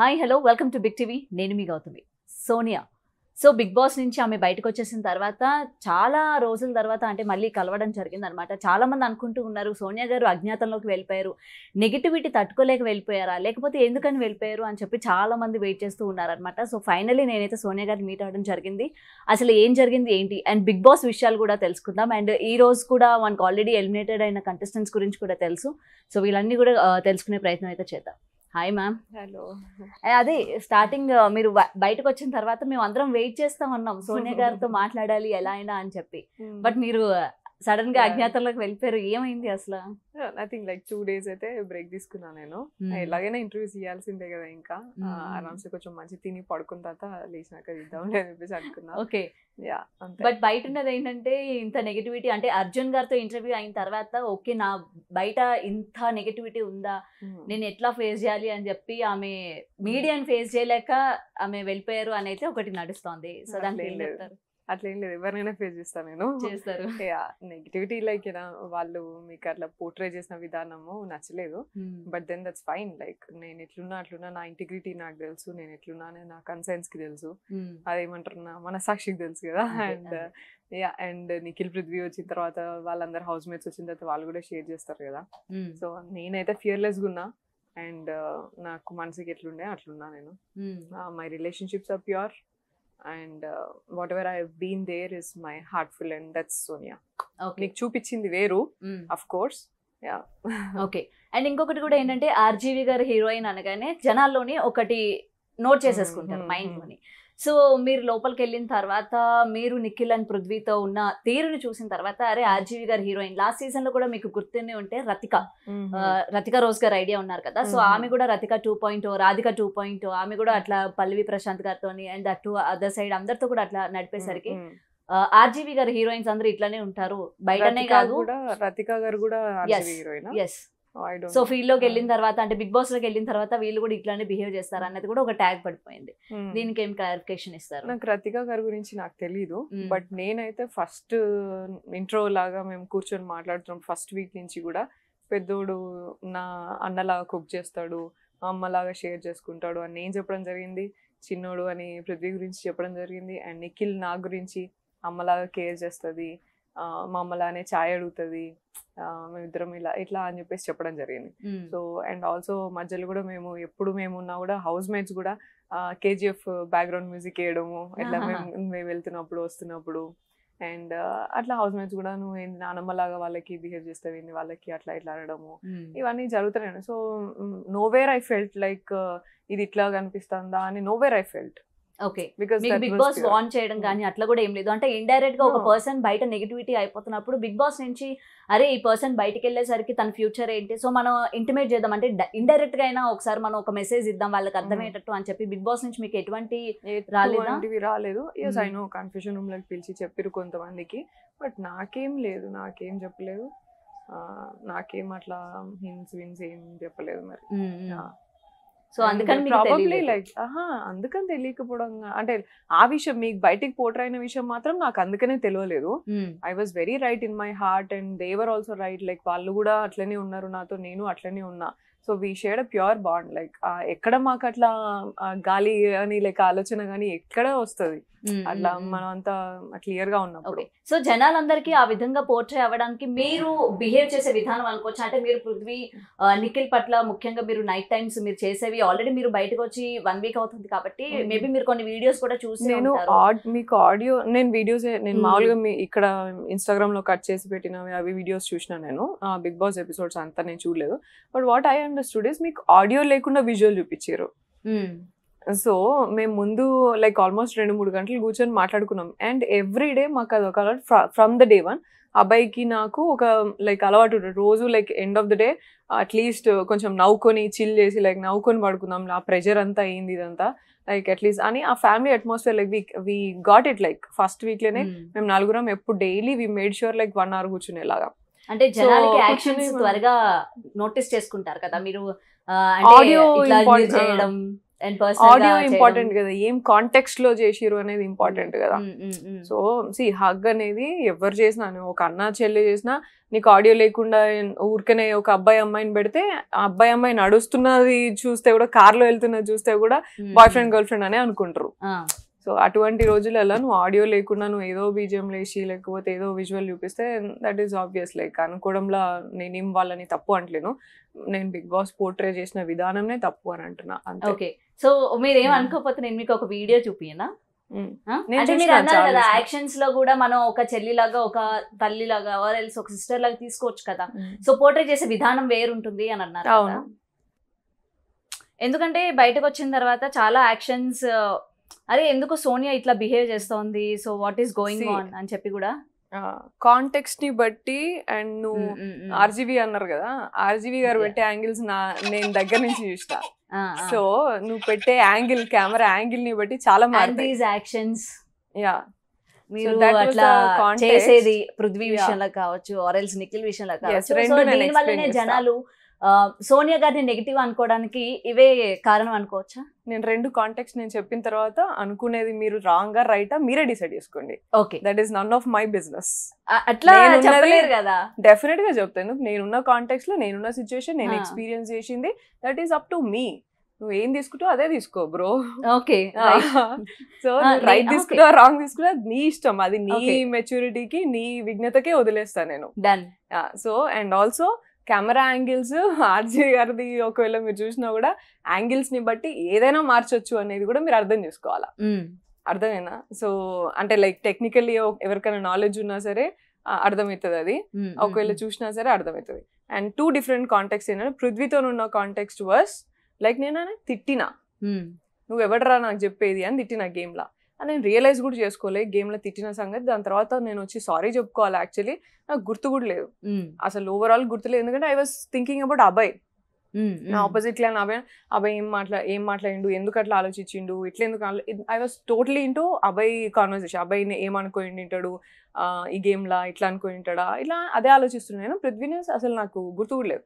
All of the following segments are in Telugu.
Hi hello welcome to Big TV నేను మీ Gautami Sonia so Bigg Boss నుంచి ఆమె బయటకు వచ్చేసిన తర్వాత చాలా రోజుల తర్వాత అంటే మళ్ళీ కలవడం జరిగింది అనమాట చాలామంది అనుకుంటూ ఉన్నారు సోనియా గారు అజ్ఞాతంలోకి వెళ్ళిపోయారు నెగిటివిటీ తట్టుకోలేక వెళ్ళిపోయారా లేకపోతే ఎందుకని వెళ్ళిపోయారు అని చెప్పి చాలామంది వెయిట్ చేస్తూ ఉన్నారనమాట సో ఫైనలీ నేనైతే సోనియా గారిని మీట్ అవ్వడం జరిగింది అసలు ఏం జరిగింది ఏంటి అండ్ బిగ్ బాస్ విషయాలు కూడా తెలుసుకుందాం అండ్ ఈ రోజు కూడా మనకు ఆల్రెడీ ఎలిమినేటెడ్ అయిన కంటెస్టెంట్స్ గురించి కూడా తెలుసు సో వీళ్ళన్నీ కూడా తెలుసుకునే ప్రయత్నం అయితే చేద్దాం హాయ్ మ్యామ్ హలో అదే స్టార్టింగ్ uh, మీరు బయటకు వచ్చిన తర్వాత మేము అందరం వెయిట్ చేస్తామన్నాం సోనియా గారితో మాట్లాడాలి ఎలా అయినా అని చెప్పి బట్ hmm. మీరు సడన్ గా అజ్ఞాతంలోకి వెళ్ళిపోయారు ఏమైంది అసలు నథింగ్ లైక్ టూ డేస్ అయితే బ్రేక్ తీసుకున్నా నేను hmm. ఎలాగైనా ఇంటర్వ్యూస్ ఇవ్వాల్సిందే కదా ఇంకా అరామ్స్ hmm. కొంచెం మంచి తిని పడుకున్న తర్వాత లేచినాక ఇద్దాం చెప్పేసి అనుకున్నా ఓకే బట్ బయట ఉన్నది ఏంటంటే ఇంత నెగిటివిటీ అంటే అర్జున్ గారితో ఇంటర్వ్యూ అయిన తర్వాత ఓకే నా బయట ఇంత నెగిటివిటీ ఉందా hmm. నేను ఎట్లా ఫేస్ చేయాలి అని చెప్పి ఆమె మీడియాని ఫేస్ చేయలేక ఆమె వెళ్ళిపోయారు అని అయితే ఒకటి నడుస్తోంది సో దాంట్లో ఏం చెప్తారు అట్లేం లేదు ఎవరినైనా ఫేస్ చేస్తాను నేను చేస్తారు నెగిటివిటీ లైక్ వాళ్ళు మీకు అట్లా పోర్ట్రే చేసిన విధానము నచ్చలేదు but then that's fine like నేను ఎట్లున్నా అట్లున్నా నా ఇంటిగ్రిటీ నాకు తెలుసు నేను ఎట్లున్నా నా కన్సర్న్స్ కి తెలుసు hmm. అదేమంటారు నా మన సాక్షికి తెలుసు కదా and yeah and Nikhil Prithvi వచ్చిన తర్వాత వాళ్ళందరు హౌస్ మేట్స్ వచ్చిన తర్వాత వాళ్ళు కూడా షేర్ చేస్తారు కదా సో hmm. నేనైతే గా ఉన్నా అండ్ uh, నాకు మనసుకి ఎట్లుండే అట్లున్నా నేను my relationships are pure and whatever I been there is my heartful and that's Sonia నీకు చూపించింది వేరు అఫ్ కోర్స్ ఓకే అండ్ ఇంకొకటి కూడా ఏంటంటే ఆర్జీవి గారు హీరోయిన్ అనగానే జనాల్లోని ఒకటి నోట్ mm-hmm. చేసేసుకుంటారు mind mm-hmm. లోని సో మీరు లోపలికి వెళ్ళిన తర్వాత మీరు నిఖిల్ అండ్ పృథ్వీతో ఉన్న తీరుని చూసిన తర్వాత అరే ఆర్జీవి గారు హీరోయిన్ లాస్ట్ సీజన్ లో కూడా మీకు గుర్తుని ఉంటే రతిక రతిక రోజ్ గారు ఐడియా ఉన్నారు కదా సో ఆమె కూడా Rathika two point Radhika two point ఆమె కూడా అట్లా పల్లవి ప్రశాంత్ గారితో అండ్ అటు అదర్ సైడ్ అందరితో కూడా అట్లా నడిపేసరికి ఆర్జీవి గారు హీరోయిన్స్ అందరూ ఇట్లానే ఉంటారు బయటనే కాదు రతిక గారు కూడా ఎస్ Oh, సో ఫీల్డ్ లోకి వెళ్ళిన hmm. తర్వాత అంటే బిగ్ బాస్ లోకి వెళ్ళిన తర్వాత వీళ్ళు కూడా ఇట్లానే బిహేవ్ చేస్తారు అన్నది కూడా ఒక ట్యాగ్ పడిపోయింది hmm. దీనికి ఏం క్లారిఫికేషన్ ఇస్తారు నాకు రతిక గారి గురించి నాకు తెలియదు hmm. బట్ నేనైతే ఫస్ట్ ఇంట్రో లాగా మేము కూర్చొని మాట్లాడుతున్నాం ఫస్ట్ వీక్ నుంచి కూడా పెద్దోడు నా అన్నలాగా కుక్ చేస్తాడు అమ్మలాగా షేర్ చేసుకుంటాడు అని నేను చెప్పడం జరిగింది చిన్నోడు అని పృథ్వీ గురించి చెప్పడం జరిగింది అండ్ నిఖిల్ నా గురించి అమ్మలాగా కేర్ చేస్తుంది మామ అలానే ఛాయ్ అడుగుతుంది మేమిద్దరం ఇలా ఇట్లా అని చెప్పేసి చెప్పడం జరిగింది సో అండ్ ఆల్సో మధ్యలో కూడా మేము ఎప్పుడు మేము ఉన్నా కూడా హౌస్ మేట్స్ కూడా కేజీఎఫ్ బ్యాక్గ్రౌండ్ మ్యూజిక్ వేయడము ఇట్లా మేము మేము వెళ్తున్నప్పుడు వస్తున్నప్పుడు అండ్ అట్లా హౌస్ మేట్స్ కూడా నువ్వు నానమ్మ నానమ్మలాగా వాళ్ళకి బిహేవ్ చేస్తావు ఏంటి వాళ్ళకి అట్లా ఇట్లా అనడము ఇవన్నీ జరుగుతున్నాయి so nowhere I felt like ఇది ఇట్లా కనిపిస్తుందా అని nowhere I felt okay because Bigg Boss వాన్ చేయడం కానీ hmm. అట్లా కూడా ఏం లేదు అంటే ఇండైరెక్ట్ గా ఒక పర్సన్ బయట నెగిటివిటీ అయిపోతున్నప్పుడు బిగ్ బాస్ నుంచి అరే ఈ పర్సన్ బయటకు వెళ్ళేసరికి తన ఫ్యూచర్ ఏంటి సో మనం ఇంటిమేట్ చేద్దాం అంటే ఇండైరెక్ట్ గా అయినా ఒకసారి మనం ఒక మెసేజ్ ఇద్దాం వాళ్ళకి hmm. అర్థమయ్యేటట్టు అని చెప్పి బిగ్ బాస్ నుంచి మీకు ఎటువంటి రాలేదు రాలేదు ఐ నో కన్ఫ్యూజన్ రూమ్ పిలిచి చెప్పారు కొంతమందికి బట్ నాకేం లేదు నాకేం చెప్పలేదు నాకేం అట్లా హిన్స్ విన్స్ ఏం చెప్పలేదు మరి hmm, సో hmm, అందుకని ప్రాబబ్లీ లైక్ ఆహా అందుకని తెలియకపోవడం అంటే ఆ విషయం మీకు బయటికి పోట్రైన విషయం మాత్రం నాకు అందుకనే తెలియలేదు I was very right in my heart and they were also right like వాళ్ళు కూడా అట్లనే ఉన్నారు నాతో నేను అట్లనే ఉన్నా so we shared a pure bond like ఎక్కడ మాకు అట్లా గాలి అని లైక్ ఆలోచన కానీ ఎక్కడ వస్తుంది అట్లా మనం అంతా క్లియర్ గా ఉన్నప్పుడు సో జనాలందరికీ ఆ విధంగా పోర్ట్రే అవ్వడానికి మీరు బిహేవ్ చేసే విధానం అనుకోవచ్చు అంటే మీరు పృథ్వీ నిఖిల్ పట్ల ముఖ్యంగా మీరు నైట్ టైమ్స్ మీరు చేసేవి ఆల్రెడీ మీరు బయటకు వచ్చి వన్ వీక్ అవుతుంది కాబట్టి మేబీ మీరు కొన్ని వీడియోస్ కూడా చూసి నేను మీకు ఆడియో నేను వీడియోస్ నేను మామూలుగా మీ ఇక్కడ ఇన్స్టాగ్రామ్ లో కట్ చేసి పెట్టినవి అవి వీడియోస్ చూసిన నేను బిగ్ బాస్ ఎపిసోడ్స్ అంతా నేను చూడలేదు బట్ వాట్ ఐ అండ్ ఉన్న స్టూడియోస్ మీకు ఆడియో లేకుండా విజువల్ చూపించారు సో hmm. మేము ముందు లైక్ ఆల్మోస్ట్ రెండు మూడు గంటలు కూర్చొని మాట్లాడుకున్నాం అండ్ ఎవ్రీ డే మాకు అది ఒక ఫ్రమ్ ద డే వన్ అబ్బాయికి నాకు ఒక లైక్ అలవాటు రోజు like end of the day at least కొంచెం నవ్వుకొని చిల్ చేసి లైక్ నవ్వుకొని పడుకుందాం ఆ ప్రెషర్ అంతా అయింది ఇదంతా లైక్ అట్లీస్ట్ అని ఆ family atmosphere like we we got it like first వీక్లోనే మేము నలుగురం ఎప్పుడు daily we made sure like one hour కూర్చునేలాగా అంటే జనాలకి యాక్షన్స్ త్వరగా నోటీస్ చేసుకుంటారు కదా మీరు ఆడియో ఇంపార్టెంట్ కదా ఏం కాంటెక్స్ట్ లో చేసిరు అనేది ఇంపార్టెంట్ కదా సో సి హగ్ అనేది ఎవరు చేసినా ఒక అన్న చెల్లి చేసినా నీకు ఆడియో లేకుండా ఊరికనే ఒక అబ్బాయి అమ్మాయిని పెడితే ఆ అబ్బాయి అమ్మాయి నడుస్తున్నది చూస్తే కూడా కార్ లో వెళ్తున్నది చూస్తే కూడా బాయ్ ఫ్రెండ్ గర్ల్ ఫ్రెండ్ అనే అనుకుంటారు సో అటువంటి రోజులలో నువ్వు ఆడియో లేకుండా నువ్వు ఏదో బీజియం లేచి లేకపోతే ఏదో విజువల్ చూపిస్తే దట్ ఈస్ ఆబ్వియస్ లైక్ అనుకోవడంలో నేనేం వాళ్ళని తప్పు అంటలేను నేను బిగ్ బాస్ పోర్ట్రే చేసిన విధానంనే తప్పు అని అంటున్నా ఓకే సో మీరేం hmm. అనుకోకపోతే నేను మీకు ఒక వీడియో చూపియనా యాక్షన్స్ hmm. లో కూడా మనం ఒక చెల్లిలాగా ఒక తల్లిలాగా ఆర్ ఎల్స్ ఒక సిస్టర్ లాగా తీసుకోవచ్చు కదా సో hmm. పోర్ట్రే చేసే విధానం వేరుంటుంది అని అన్నారు ఎందుకంటే బయటకు వచ్చిన తర్వాత చాలా యాక్షన్స్ అదే ఎందుకు సోనియా ఇట్లా బిహేవ్ చేస్తోంది so what is going on అని చెప్పి కూడా కాంటెక్స్ట్ ని బట్టి అండ్ నువ్వు మ్మ్, ఆర్జీవి అన్నారు కదా ఆర్జీవి గారు పెట్టే యాంగిల్స్ నా నేను దగ్గర నుంచి చూసిన సో నువ్వు పెట్టే యాంగిల్ కెమెరా యాంగిల్ ని బట్టి చాలా మంది యా మీరు అట్లా చేసేది పృథ్వీ విషయంలో కావచ్చు ఆరెల్స్ నిఖిల్ విషయంలో కావచ్చు జనాలు సోనియా గారిని నెగిటివ్ అనుకోవడానికి ఇవే కారణం అనుకోవచ్చా నేను రెండు కాంటాక్ట్స్ నేను చెప్పిన తర్వాత అనుకునేది మీరు రాంగ్ గా రైటా మీరే డిసైడ్ చేసుకోండి okay that is none of my business అట్లా చెప్పలేరు కదా డెఫినెట్ గా చెప్తాను నేనున్న కాంటాక్ట్స్ లో నేనున్న సిచ్యువేషన్ నేను ఎక్స్పీరియన్స్ చేసింది that is up to me నువ్వు ఏం తీసుకుంటావు అదే తీసుకో బ్రో ఓకే సో రైట్ తీసుకున్నా రాంగ్ తీసుకున్నా నీ ఇష్టం అది నీ మెచ్యూరిటీకి నీ విఘ్నతకే వదిలేస్తా నేను done so and also camera angles ఆర్జీ గారిది ఒకవేళ మీరు చూసినా కూడా యాంగిల్స్ ని బట్టి ఏదైనా మార్చొచ్చు అనేది కూడా మీరు అర్థం చేసుకోవాలా అర్థమేనా సో అంటే లైక్ టెక్నికల్లీ ఎవరికైనా నాలెడ్జ్ ఉన్నా సరే అర్థమవుతుంది అది ఒకవేళ చూసినా సరే అర్థమవుతుంది అండ్ టూ డిఫరెంట్ కాంటెక్స్ట్ ఏంటంటే పృథ్వీతో ఉన్న కాంటెక్స్ట్ వర్స్ లైక్ నేను తిట్టినా నువ్వు ఎవడరా నాకు చెప్పేది అని తిట్టిన గేమ్లా అని నేను రియలైజ్ కూడా చేసుకోలే గేమ్లో తిట్టిన సంగతి దాని తర్వాత నేను వచ్చి సారీ చెప్పుకోవాలి యాక్చువల్లీ నాకు గుర్తు కూడా లేదు అసలు ఓవరాల్ గుర్తులేదు ఎందుకంటే ఐ వాస్ థింకింగ్ అబౌట్ అబ్బాయి నా ఆపోజిట్ లా అబ్బాయి అబ్బాయి ఏం మాట్లా ఏం మాట్లాడిండు ఎందుకు అట్లా ఆలోచించిండు ఇట్లా ఎందుకు ఐ వాస్ టోటలీ ఇంటూ అబ్బాయి కాన్వర్సేషన్ అబ్బాయిని ఏమనుకోండి ఉంటాడు ఈ గేమ్లా ఇట్లా అనుకుని ఉంటాడా ఇలా అదే ఆలోచిస్తున్నాను పృథ్వీని అసలు నాకు గుర్తు కూడా లేదు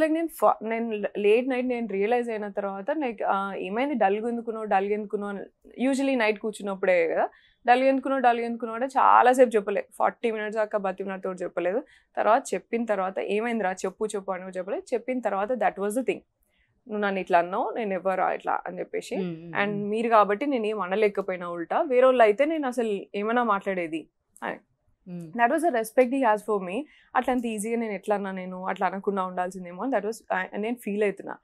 లైక్ నేను నేను లేట్ నైట్ నేను రియలైజ్ అయిన తర్వాత లైక్ ఏమైంది డల్ ఎందుకున్నావు డల్ ఎందుకున్నావు యూజువలీ నైట్ కూర్చున్నప్పుడే కదా డల్ ఎందుకున్నావు డల్ ఎందుకున్నావు అంటే చాలాసేపు చెప్పలేదు ఫార్టీ మినిట్స్ దాకా బతిమినాతో చెప్పలేదు తర్వాత చెప్పిన తర్వాత ఏమైందిరా చెప్పు చెప్పు అని చెప్పలేదు చెప్పిన తర్వాత దట్ వాజ్ ద థింగ్ నువ్వు నన్ను ఇట్లా అన్నావు నేను ఎవరు ఇట్లా అని చెప్పేసి అండ్ మీరు కాబట్టి నేను ఏం అనలేకపోయినా ఉల్టా వేరే వాళ్ళు అయితే నేను అసలు ఏమైనా మాట్లాడేది అని that was a respect he has for me అట్లా అంత ఈజీగా నేను ఎట్లా అన్నా నేను అట్లా అనకుండా ఉండాల్సిందేమో దట్ వాస్ నేను ఫీల్ అవుతున్నా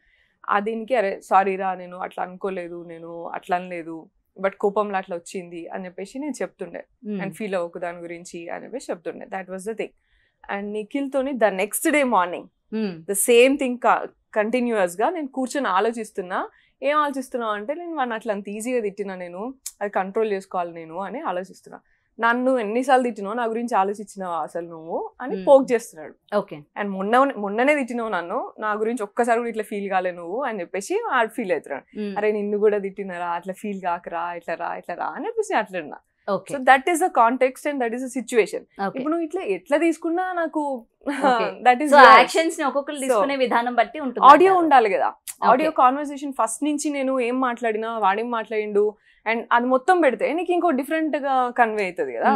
దీనికి అరే సారీరా నేను అట్లా అనుకోలేదు నేను అట్లా అనలేదు బట్ కోపంలో అట్లా వచ్చింది అని చెప్పేసి నేను చెప్తుండే అండ్ ఫీల్ అవ్వకు దాని గురించి అని చెప్పేసి చెప్తుండే that was the thing and నిఖిల్తోని the next day morning the same thing గా నేను కూర్చొని ఆలోచిస్తున్నా ఏం ఆలోచిస్తున్నావు అంటే నేను వాడిని అట్లా అంత ఈజీగా తిట్టినా నేను అది కంట్రోల్ చేసుకోవాలి నేను అని ఆలోచిస్తున్నా నన్ను ఎన్నిసార్లు తిట్టినావు నా గురించి ఆలోచించినావు అసలు నువ్వు అని పోక్ చేస్తున్నాడు ఓకే అండ్ మొన్న మొన్ననే తిట్టినావు నన్ను నా గురించి ఒక్కసారి కూడా ఇట్లా ఫీల్ కాలే నువ్వు అని చెప్పేసి ఆడు ఫీల్ అవుతున్నాడు అరే నిన్ను కూడా తిట్టినరా అట్లా ఫీల్ కాకరా ఇట్లా రా ఇట్లా రా అని చెప్పేసి అట్లా so that is the and that is a situation ఇప్పుడు నువ్వు ఇట్లా ఎట్లా తీసుకున్నా నాకు దట్ ఈస్ యాక్షన్స్ ఒక్కొక్కరు తీసుకునే విధానం బట్టి ఉంటుంది ఆడియో ఉండాలి కదా ఆడియో కాన్వర్సేషన్ ఫస్ట్ నుంచి నేను ఏం మాట్లాడినా వాడేం మాట్లాడిండు అండ్ అది మొత్తం పెడితే నీకు ఇంకో డిఫరెంట్ గా కన్వే అవుతుంది కదా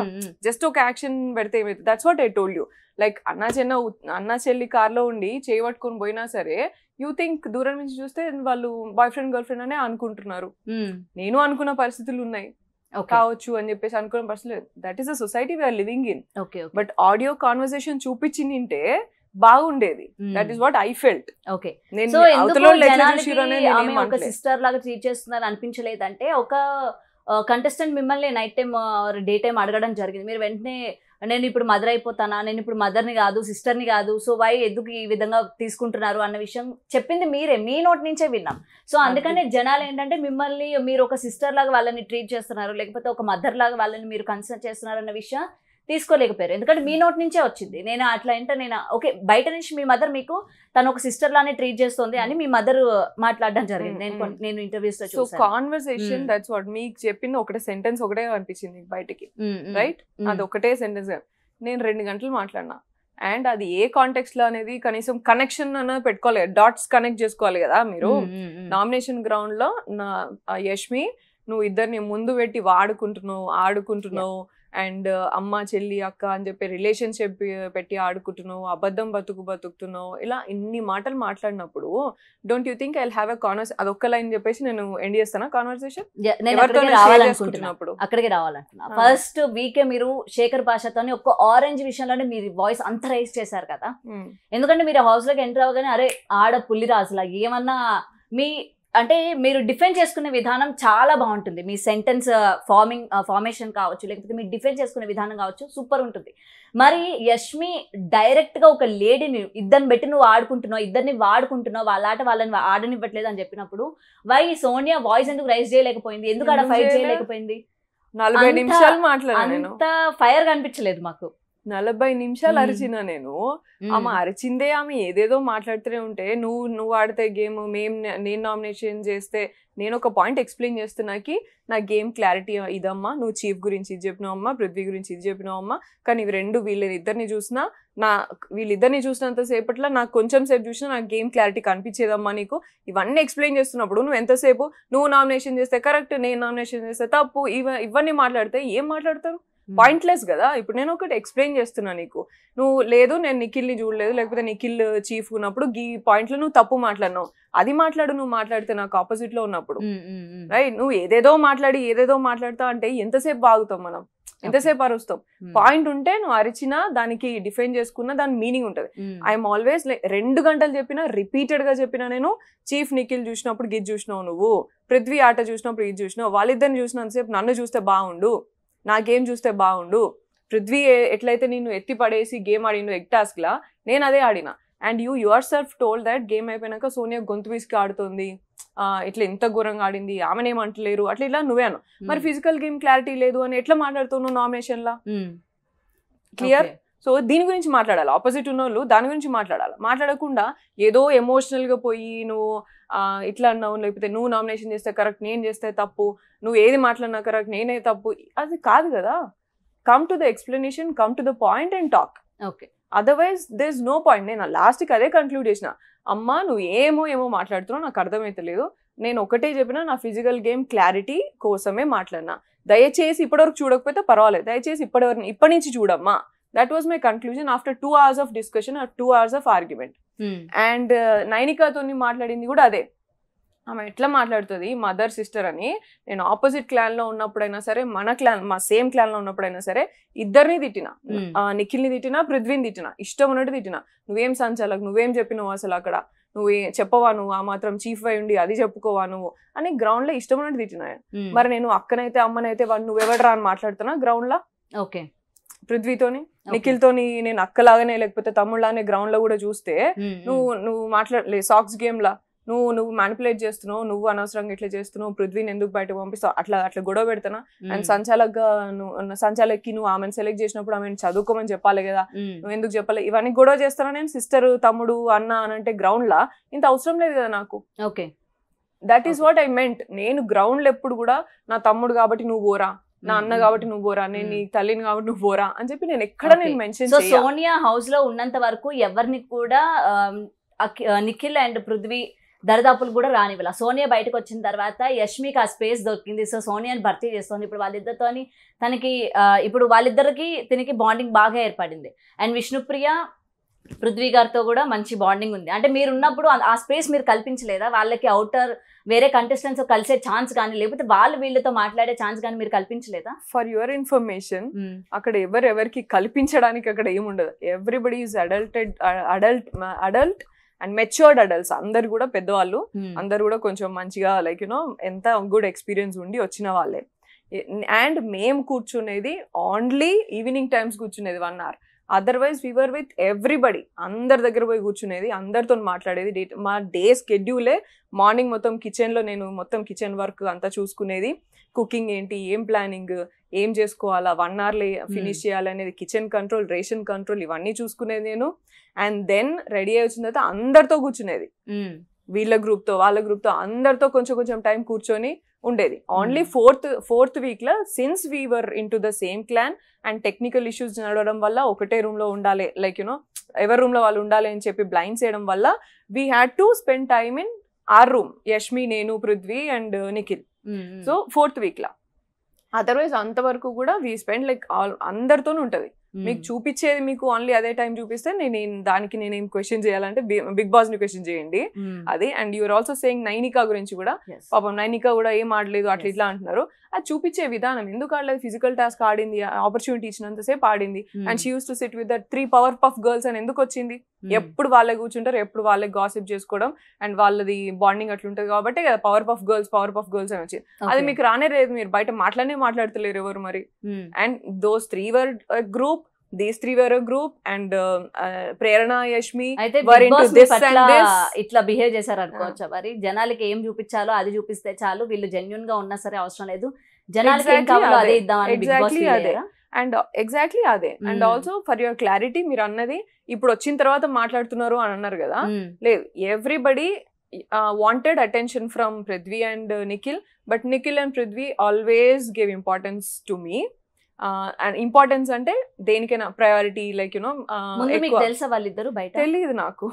జస్ట్ ఒక యాక్షన్ పెడితే ఏమైతుంది that's what I told you like అన్నా చెన్న అన్నా చెల్లి కార్లో ఉండి చేయబట్టుకొని పోయినా సరే యూ థింక్ దూరం నుంచి చూస్తే వాళ్ళు బాయ్ ఫ్రెండ్ గర్ల్ ఫ్రెండ్ అనే అనుకుంటున్నారు నేను అనుకున్న పరిస్థితులు ఉన్నాయి కావచ్చు అని చెప్పేసి అనుకున్న పరిస్థితులు that is a society we are living in but audio conversation చూపించింది అంటే బాగుండేది that is what I felt okay so ఒక సిస్టర్ లాగా ట్రీట్ చేస్తున్నారు అనిపించలేదంటే ఒక కంటెస్టెంట్ మిమ్మల్ని నైట్ టైం డే టైం అడగడం జరిగింది మీరు వెంటనే నేను ఇప్పుడు మదర్ అయిపోతానా నేను ఇప్పుడు మదర్ని కాదు సిస్టర్ని కాదు సో వై ఎందుకు ఈ విధంగా తీసుకుంటున్నారు అన్న విషయం చెప్పింది మీరే మీ నోటి నుంచే విన్నాం సో అందుకనే జనాలు ఏంటంటే మిమ్మల్ని మీరు ఒక సిస్టర్ లాగా వాళ్ళని ట్రీట్ చేస్తున్నారు లేకపోతే ఒక మదర్ లాగా వాళ్ళని మీరు కన్సర్న్ చేస్తున్నారు అన్న విషయం తీసుకోలేకపోయారు ఎందుకంటే మీ నోట్ నుంచే వచ్చింది నేను అట్లా అంటే నేను ఓకే బయట నుంచి మీ మదర్ మీకు తను ఒక సిస్టర్ లానే ట్రీట్ చేస్తుంది అని మీ మదర్ మాట్లాడడం జరిగింది నేను నేను ఇంటర్వ్యూస్ లో సో కాన్వర్సేషన్ దట్స్ వాట్ మీకు చెప్పింది ఒకటే సెంటెన్స్ ఒకటే అనిపించింది బయటకి రైట్ అది ఒకటే సెంటెన్స్ నేను రెండు గంటలు మాట్లాడినా అండ్ అది ఏ కాంటెక్స్ట్ లో అనేది కనీసం కనెక్షన్ అనేది పెట్టుకోవాలి డాట్స్ కనెక్ట్ చేసుకోవాలి కదా మీరు నామినేషన్ గ్రౌండ్ లో యష్మి నువ్వు ఇద్దరిని ముందు పెట్టి వాడుకుంటున్నావు ఆడుకుంటున్నావు అండ్ అమ్మ చెల్లి అక్క అని చెప్పి రిలేషన్షిప్ పెట్టి ఆడుకుంటున్నావు అబద్ధం బతుకు బతుకుతున్నావు ఇలా ఇన్ని మాటలు మాట్లాడినప్పుడు don't you think I have a converse అది ఒక్క లైన్ చెప్పేసి నేను ఎండ్ చేస్తానా కాన్వర్సేషన్ రావాలనుకుంటున్నప్పుడు అక్కడికి రావాలంటున్నా ఫస్ట్ వీకే మీరు శేఖర్ భాషతో ఒక్క ఆరెంజ్ విషయంలోనే మీరు వాయిస్ అంత రైజ్ చేశారు కదా ఎందుకంటే మీరు హౌస్ లోకి ఎంటర్ అవ్వగానే అరే ఆడ పుల్లి రాజులా ఏమన్నా మీ అంటే మీరు డిఫెండ్ చేసుకునే విధానం చాలా బాగుంటుంది మీ సెంటెన్స్ ఫార్మింగ్ ఫార్మేషన్ కావచ్చు లేకపోతే మీరు డిఫెండ్ చేసుకునే విధానం కావచ్చు సూపర్ ఉంటుంది మరి యష్మి డైరెక్ట్గా ఒక లేడీని ఇద్దరిని పెట్టి నువ్వు ఆడుకుంటున్నావు ఇద్దరిని వాడుకుంటున్నావు వాళ్ళ ఆట వాళ్ళని ఆడనివ్వట్లేదు అని చెప్పినప్పుడు వై సోనియా వాయిస్ ఎందుకు రైజ్ చేయలేకపోయింది ఎందుకు ఆడ ఫైట్ చేయలేకపోయింది నలభై నిమిషాలు మాట్లాడాను అంత ఫైర్ కనిపించలేదు మాకు నలభై నిమిషాలు అరిచిన నేను ఆమె అరిచిందే ఆమె ఏదేదో మాట్లాడుతూనే ఉంటే నువ్వు నువ్వు ఆడితే గేమ్ మేం నేను నామినేషన్ చేస్తే నేను ఒక పాయింట్ ఎక్స్ప్లెయిన్ చేస్తున్నాకి నా గేమ్ క్లారిటీ ఇదమ్మా నువ్వు చీఫ్ గురించి ఇది చెప్పినావమ్మా పృథ్వీ గురించి ఇది చెప్పినావమ్మా కానీ ఇవి రెండు వీళ్ళని ఇద్దరిని చూసినా నా వీళ్ళిద్దరిని చూసినంత సేపట్లో నాకు కొంచెం సేపు చూసినా నాకు గేమ్ క్లారిటీ కనిపించేదమ్మా నీకు ఇవన్నీ ఎక్స్ప్లెయిన్ చేస్తున్నప్పుడు నువ్వు ఎంతసేపు నువ్వు నామినేషన్ చేస్తే కరెక్ట్ నేను నామినేషన్ చేస్తే తప్పు ఇవ ఇవన్నీ మాట్లాడితే ఏం మాట్లాడతారు పాయింట్లెస్ hmm. కదా ఇప్పుడు నేను ఒకటి ఎక్స్ప్లెయిన్ చేస్తున్నా నీకు నువ్వు లేదు నేను నిఖిల్ని చూడలేదు లేకపోతే నిఖిల్ చీఫ్ ఉన్నప్పుడు ఈ పాయింట్లో నువ్వు తప్పు మాట్లాడినావు అది మాట్లాడు నువ్వు మాట్లాడితే నాకు ఆపోజిట్ లో ఉన్నప్పుడు రైట్ hmm, hmm, నువ్వు ఏదేదో మాట్లాడి ఏదేదో మాట్లాడతా అంటే ఎంతసేపు బాగుతాం మనం ఎంతసేపు అరుస్తాం పాయింట్ ఉంటే నువ్వు అరిచినా దానికి డిఫైన్ చేసుకున్నా దాని మీనింగ్ ఉంటుంది ఐఎమ్ ఆల్వేస్ రెండు గంటలు చెప్పినా రిపీటెడ్ గా చెప్పినా నేను చీఫ్ నిఖిల్ చూసినప్పుడు గిజ్ చూసినావు నువ్వు పృథ్వీ ఆట చూసినప్పుడు ఇది చూసినావు వాళ్ళిద్దరిని చూసినంతసేపు నన్ను చూస్తే బాగుండు నా గేమ్ చూస్తే బాగుండు పృథ్వీ ఎట్లయితే నేను ఎత్తి పడేసి గేమ్ ఆడిండు ఎగ్ టాస్క్లా నేను అదే ఆడిన and you yourself told that game అయిపోయినాక సోనియా గొంతు వీసుకి ఆడుతుంది ఇట్లా ఇంత ఘోరంగా ఆడింది ఆమెనేం అంటలేరు అట్లా ఇట్లా నువ్వే అను hmm. మరి ఫిజికల్ గేమ్ క్లారిటీ లేదు అని ఎట్లా మాట్లాడుతున్నావు నామినేషన్లా క్లియర్ సో దీని గురించి మాట్లాడాలి ఆపోజిట్ ఉన్న వాళ్ళు దాని గురించి మాట్లాడాలి మాట్లాడకుండా ఏదో ఎమోషనల్గా పోయి నువ్వు ఇట్లా అన్నావు లేకపోతే నువ్వు నామినేషన్ చేస్తే కరెక్ట్ నేను చేస్తే తప్పు నువ్వు ఏది మాట్లాడినా కరెక్ట్ నేనే తప్పు అది కాదు కదా come to the explanation come to the point and talk okay otherwise there is no point నేను లాస్ట్కి అదే కన్క్లూడ్ చేసిన అమ్మ నువ్వు ఏమో ఏమో మాట్లాడుతున్నావు నాకు అర్థమవుతలేదు నేను ఒకటే చెప్పిన నా ఫిజికల్ గేమ్ క్లారిటీ కోసమే మాట్లాడినా దయచేసి ఇప్పటివరకు చూడకపోతే పర్వాలేదు దయచేసి ఇప్పటివరకు ఇప్పటి నుంచి చూడమ్మా that was my conclusion after two hours of discussion or two hours of argument and నైనికాతో మాట్లాడింది కూడా అదే ఆమె ఎట్లా మాట్లాడుతుంది మదర్ సిస్టర్ అని నేను ఆపోజిట్ క్లాన్లో ఉన్నప్పుడైనా సరే మన క్లాన్ మా సేమ్ క్లాన్లో ఉన్నప్పుడైనా సరే ఇద్దరిని తిట్టిన hmm. నిఖిల్ని తిట్టినా పృథ్వీని తిట్టిన ఇష్టం ఉన్నట్టు తిట్టిన నువ్వేం సంచాలకు నువ్వేం చెప్పినావు అసలు అక్కడ నువ్వు చెప్పవా నువ్వు ఆ మాత్రం చీఫ్ అయి ఉండి అది చెప్పుకోవా నువ్వు అని లో ఇష్టం ఉన్నట్టు తిట్టినా hmm. మరి నేను అక్కనైతే అమ్మనైతే వాడు నువ్వెవడరా అని మాట్లాడుతున్నా గ్రౌండ్ లో ఓకే పృథ్వీతోని నిఖిల్ తోని నేను అక్కలాగానే లేకపోతే తమ్ముళ్ళనే గ్రౌండ్ లో కూడా చూస్తే నువ్వు నువ్వు మాట్లాడలే సాక్స్ గేమ్ లా నువ్వు నువ్వు మ్యానిపులేట్ చేస్తున్నావు నువ్వు అనవసరంగా ఇట్లా చేస్తున్నావు పృథ్వీని ఎందుకు బయటకు పంపిస్తావు అట్లా అట్లా గొడవ పెడతానా అండ్ సంచాలక్గా నువ్వు సంచాలక్కి నువ్వు ఆమెను సెలెక్ట్ చేసినప్పుడు ఆమెను చదువుకోమని చెప్పాలి కదా నువ్వు ఎందుకు చెప్పాలి ఇవన్నీ గొడవ చేస్తానా నేను సిస్టర్ తమ్ముడు అన్న అని అంటే గ్రౌండ్ లా ఇంత అవసరం లేదు కదా నాకు okay that is what I meant నేను గ్రౌండ్ ఎప్పుడు కూడా నా తమ్ముడు కాబట్టి నువ్వు పోరా నా అన్న కాబట్టి నువ్వు పోరా నేను నీ తల్లిని కాబట్టి నువ్వు పోరా అని చెప్పి నేను ఎక్కడ నేను మెన్షన్ సో సోనియా హౌస్ లో ఉన్నంత వరకు ఎవరిని కూడా నిఖిల్ అండ్ పృథ్వీ దరిదాపులు కూడా రానివ్వాల సోనియా బయటకు వచ్చిన తర్వాత యష్మికి ఆ స్పేస్ దొరికింది సో సోనియాని భర్తీ చేస్తుంది ఇప్పుడు వాళ్ళిద్దరితో తనకి ఇప్పుడు వాళ్ళిద్దరికి తినకి బాండింగ్ బాగా ఏర్పడింది అండ్ విష్ణుప్రియ పృథ్వీ గారితో కూడా మంచి బాండింగ్ ఉంది అంటే మీరు ఉన్నప్పుడు ఆ స్పేస్ మీరు కల్పించలేదా వాళ్ళకి అవుటర్ వేరే కంటెస్టెంట్స్ కలిసే ఛాన్స్ కానీ లేకపోతే వాళ్ళు వీళ్ళతో మాట్లాడే ఛాన్స్ కానీ మీరు కల్పించలేదా ఫర్ యువర్ ఇన్ఫర్మేషన్ అక్కడ ఎవరెవరికి కల్పించడానికి అక్కడ ఏముండదు everybody is adulted adult adult and matured adults అందరు కూడా పెద్దవాళ్ళు hmm. అందరు కూడా కొంచెం మంచిగా లైక్ యునో ఎంత గుడ్ ఎక్స్పీరియన్స్ ఉండి వచ్చిన వాళ్ళే అండ్ మేము కూర్చునేది ఓన్లీ ఈవినింగ్ టైమ్స్ కూర్చునేది one hour otherwise we were with everybody అందరి దగ్గర పోయి కూర్చునేది అందరితో మాట్లాడేది డే మా డే స్కెడ్యూలే మార్నింగ్ మొత్తం కిచెన్లో నేను మొత్తం కిచెన్ వర్క్ అంతా చూసుకునేది కుకింగ్ ఏంటి ఏం ప్లానింగ్ ఏం చేసుకోవాలా వన్ అవర్లో ఫినిష్ చేయాలనేది కిచెన్ కంట్రోల్ రేషన్ కంట్రోల్ ఇవన్నీ చూసుకునేది నేను అండ్ దెన్ రెడీ అయి వచ్చిన తర్వాత అందరితో కూర్చునేది hmm. వీళ్ళ గ్రూప్తో వాళ్ళ గ్రూప్తో అందరితో కొంచెం కొంచెం టైం కూర్చొని ఉండేది ఓన్లీ ఫోర్త్ ఫోర్త్ వీక్లో since were into the same clan and technical issues నడవడం వల్ల ఒకటే రూమ్లో ఉండాలి లైక్ యూనో ఎవరి రూమ్లో వాళ్ళు ఉండాలి అని చెప్పి బ్లైండ్ చేయడం వల్ల we had to spend time in our room Yashmi నేను Prithvi and Nikhil so fourth వీక్లో అదర్వైజ్ అంతవరకు కూడా వీ స్పెండ్ లైక్ ఆల్ అందరితోనే ఉంటుంది మీకు చూపించేది మీకు ఓన్లీ అదే టైం చూపిస్తే నేను దానికి నేనేం క్వశ్చన్ చేయాలంటే బిగ్ బాస్ ని క్వశ్చన్ చేయండి అది and you're also saying Nainika గురించి కూడా పాపం నైనికా కూడా ఏం ఆడలేదు అట్లా ఇట్లా అంటున్నారు అది చూపించే విధానం ఎందుకు ఆడలేదు ఫిజికల్ టాస్క్ ఆడింది ఆపర్చునిటీ ఇచ్చినంతసేపు ఆడింది and she used to sit with that three Powerpuff Girls అని ఎందుకు వచ్చింది hmm. ఎప్పుడు వాళ్ళే కూర్చుంటారు ఎప్పుడు వాళ్ళే గాసిప్ చేసుకోవడం అండ్ వాళ్ళది బాండింగ్ అట్లుంటది కాబట్టి కదా Powerpuff Girls Powerpuff Girls అని వచ్చింది అది మీకు రానే లేదు మీరు బయట మాట్లాడనే మాట్లాడతలేరు ఎవరు మరి and those three were group these three were group and Prerana Yashmi ఇట్లా బిహేవ్ చేశారు అనుకోవచ్చు మరి జనాలకి ఏం చూపించాలో అది చూపిస్తే చాలు వీళ్ళు జెన్యున్ గా ఉన్నా సరే అవసరం లేదు అదే అండ్ ఎగ్జాక్ట్లీ అదే and also for your clarity మీరు అన్నది ఇప్పుడు వచ్చిన తర్వాత మాట్లాడుతున్నారు అని అన్నారు కదా hmm. లేదు everybody wanted attention from Prithvi and Nikhil but Nikhil and Prithvi always give importance to me and importance అంటే దేనికైనా ప్రయారిటీ లైక్ యునో మీకు తెలుసా వాళ్ళిద్దరు బయట తెలియదు నాకు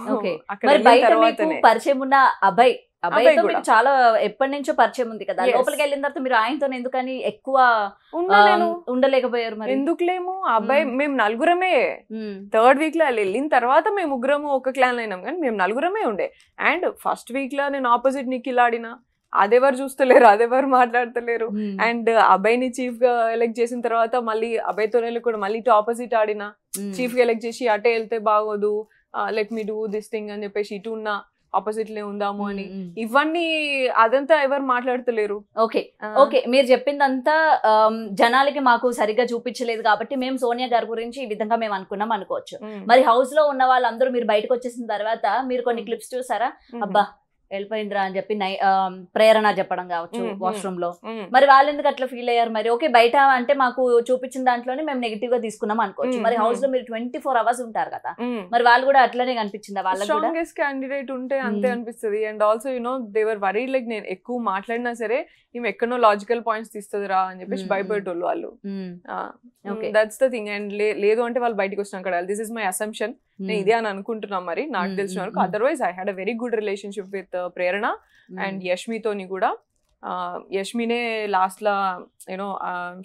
పరిచయం ఉన్న అబ్బాయి చాలా ఎప్పటి నుంచో పరిచయం ఉంది కదా లోపలికి వెళ్ళిన తర్వాత మీరు ఆయనతో ఎందుకని ఎక్కువ ఉండలేకపోయారు మరి ఎందుకులేము అబ్బాయి మేము నలుగురమే థర్డ్ వీక్ లో వెళ్ళిన తర్వాత మేము ఉగ్రము ఒక క్లాన్ అయినాం కానీ మేము నలుగురమే ఉండే అండ్ ఫస్ట్ వీక్ లో నేను ఆపోజిట్ నీకు ఇలా ఆడినా అదెవరు చూస్తలేరు అదెవరు మాట్లాడతలేరు అండ్ ని చీఫ్ గా ఎలెక్ట్ చేసిన తర్వాత మళ్ళీ అబ్బాయితో కూడా మళ్ళీ ఇటు ఆపోజిట్ ఆడిన చీఫ్ hmm. గా ఎలెక్ట్ చేసి అటే వెళ్తే బాగోదు let me do this thing అని చెప్పేసి ఇటు ఉన్న ఆపోజిట్ లే ఉందాము అని hmm, hmm. ఇవన్నీ అదంతా ఎవరు మాట్లాడతలేరు ఓకే ఓకే మీరు చెప్పిందంతా um, జనాలకి మాకు సరిగ్గా చూపించలేదు కాబట్టి మేము సోనియా గారి గురించి ఈ విధంగా మేము అనుకున్నాం అనుకోవచ్చు మరి హౌస్ లో ఉన్న వాళ్ళందరూ మీరు బయటకు వచ్చేసిన తర్వాత మీరు కొన్ని క్లిప్స్ చూసారా అబ్బా వెళ్ళిపోయిందిరా అని చెప్పి నై ప్రేరణ చెప్పడం కావచ్చు వాష్రూమ్ లో మరి వాళ్ళు ఎందుకు అట్లా ఫీల్ అయ్యారు మరి ఓకే బయట అంటే మాకు చూపించిన దాంట్లోనే మేము నెగిటివ్ గా తీసుకున్నాం అనుకోవచ్చు మరి హౌస్ లో మీరు ట్వంటీ ఫోర్ అవర్స్ ఉంటారు కదా మరి వాళ్ళు కూడా అట్లనే కనిపించిందా వాళ్ళకి క్యాండిడేట్ ఉంటే అంతే అనిపిస్తుంది and also you know they were worry like నేను ఎక్కువ మాట్లాడినా సరే ఈమె ఎక్కడో లాజికల్ పాయింట్స్ రా అని చెప్పేసి భయపడేటోళ్ళు వాళ్ళు దట్స్ ద థింగ్ అండ్ లేదు అంటే వాళ్ళు బయటకు వచ్చినాక అక్కడ దిస్ ఇస్ మై అసంప్షన్ నేను ఇదే అని అనుకుంటున్నాం మరి నాకు తెలిసిన వరకు otherwise I had a very good relationship with Prerana and యష్మితోని కూడా యష్మినే లాస్ట్లో you know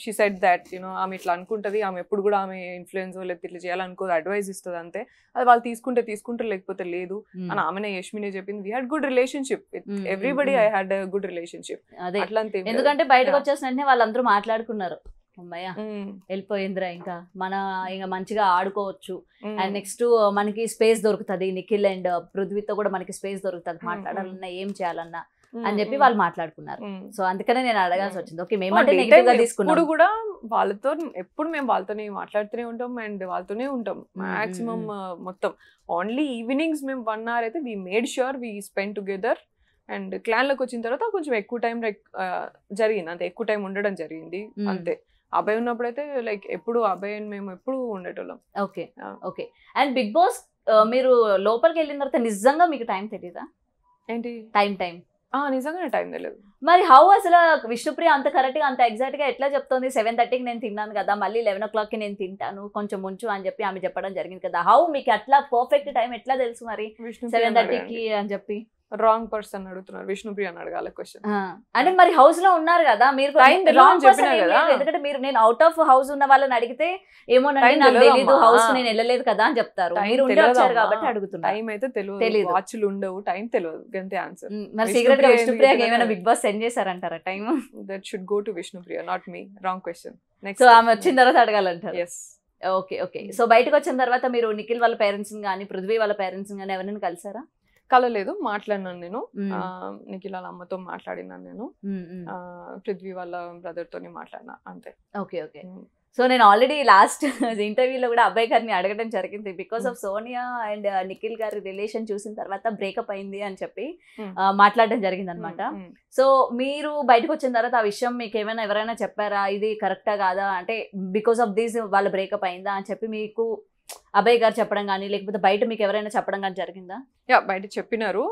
she said that you know ఆమె ఇట్లా అనుకుంటుంది ఆమె ఎప్పుడు కూడా ఆమె ఇన్ఫ్లుయెన్స్ లేకపోతే ఇట్లా చేయాలనుకో అడ్వైజ్ ఇస్తుంది అంతే అది వాళ్ళు తీసుకుంటే తీసుకుంటారు లేకపోతే లేదు అని ఆమెనే యష్మినే చెప్పింది we had good relationship everybody I had good relationship అదే అట్లాంటి ఎందుకంటే బయటకు వచ్చేసిన వెంటనే వాళ్ళందరూ మాట్లాడుకున్నారు అమ్మయ్య వెళ్ళిపోయిందిరా ఇంకా మన ఇంకా మంచిగా ఆడుకోవచ్చు అండ్ నెక్స్ట్ మనకి స్పేస్ దొరుకుతుంది నిఖిల్ అండ్ పృథ్వీతో కూడా మనకి స్పేస్ దొరుకుతుంది మాట్లాడాలన్నా ఏం చేయాలన్నా అని చెప్పి వాళ్ళు మాట్లాడుకున్నారు సో అందుకనే నేను అడగాల్సి వచ్చింది ఓకే మేమంటే నెగిటివ్ గా తీసుకున్నాం కూడా వాళ్ళతో ఎప్పుడు మేము వాళ్ళతోనే మాట్లాడుతూనే ఉంటాం అండ్ వాళ్ళతోనే ఉంటాం మాక్సిమం మొత్తం ఓన్లీ ఈవినింగ్స్ మేము వన్ అవర్ అయితే we made sure we spend together and clan లోకి వచ్చిన తర్వాత కొంచెం ఎక్కువ టైం లైక్ జరిగింది అంతే ఎక్కువ టైం ఉండడం జరిగింది అంతే అబ్బాయి ఉన్నప్పుడు అయితే లైక్ ఎప్పుడు అబ్బాయి మేము ఎప్పుడు ఉండేటోళ్ళం okay okay and Bigg Boss మీరు లోపలికి వెళ్ళిన తర్వాత నిజంగా మీకు టైం తెలీదా ఏంటి టైం టైం నిజంగానే టైం తెలియదు మరి హౌ అసలు విష్ణుప్రియ అంత కరెక్ట్ గా అంత ఎగ్జాక్ట్గా ఎట్లా చెప్తుంది సెవెన్ థర్టీకి నేను తిన్నాను కదా మళ్ళీ లెవెన్ ఓ క్లాక్ కి నేను తింటాను కొంచెం ముంచు అని చెప్పి ఆమె చెప్పడం జరిగింది కదా హౌ మీకు అట్లా పర్ఫెక్ట్ టైం ఎట్లా తెలుసు మరి సెవెన్ థర్టీకి అని చెప్పి రాంగ్ పర్సన్ అడుగుతున్నారు అని అడగాలి క్వశ్చన్ అంటే మరి హౌస్ లో ఉన్నారు కదా మీరు ఎందుకంటే మీరు నేను అవుట్ ఆఫ్ హౌస్ ఉన్న వాళ్ళని అడిగితే ఏమో నాకు తెలియదు హౌస్ నేను వెళ్ళలేదు కదా అని చెప్తారు మీరు కాబట్టి అడుగుతున్నా టైం అయితే తెలియదు వాచ్లు ఉండవు టైం తెలియదు గంతే ఆన్సర్ మరి సిగరెట్ విష్ణుప్రియకి ఏమైనా బిగ్ బాస్ సెండ్ చేశారంటారా time that should go to Vishnupriya not me wrong question next ఆమె వచ్చిన తర్వాత అడగాలంటారు ఎస్ ఓకే ఓకే సో బయటకు వచ్చిన తర్వాత మీరు నిఖిల్ వాళ్ళ పేరెంట్స్ కానీ పృథ్వీ వాళ్ళ పేరెంట్స్ కానీ ఎవరైనా కలిసారా కలలేదు మాట్లాడినాను నేను నిఖిల్ ఇలా అమ్మతో మాట్లాడినాను నేను పృథ్వీ వాళ్ళ బ్రదర్ తోని మాట్లాడినా అంతే ఓకే ఓకే సో నేను ఆల్రెడీ లాస్ట్ ఇంటర్వ్యూలో కూడా అబ్బాయి గారిని అడగడం జరిగింది because of Sonia and Nikhil గారి రిలేషన్ చూసిన తర్వాత బ్రేకప్ అయింది అని చెప్పి మాట్లాడడం జరిగింది అనమాట సో మీరు బయటకు వచ్చిన తర్వాత ఆ విషయం మీకు ఏమైనా ఎవరైనా చెప్పారా ఇది కరెక్టా కాదా అంటే బికాస్ ఆఫ్ దిస్ వాళ్ళ బ్రేకప్ అయిందా అని చెప్పి మీకు అబ్బాయి గారు చెప్పడం కానీ లేకపోతే బయట మీకు ఎవరైనా చెప్పడం కానీ జరిగిందా యా బయట చెప్పినారు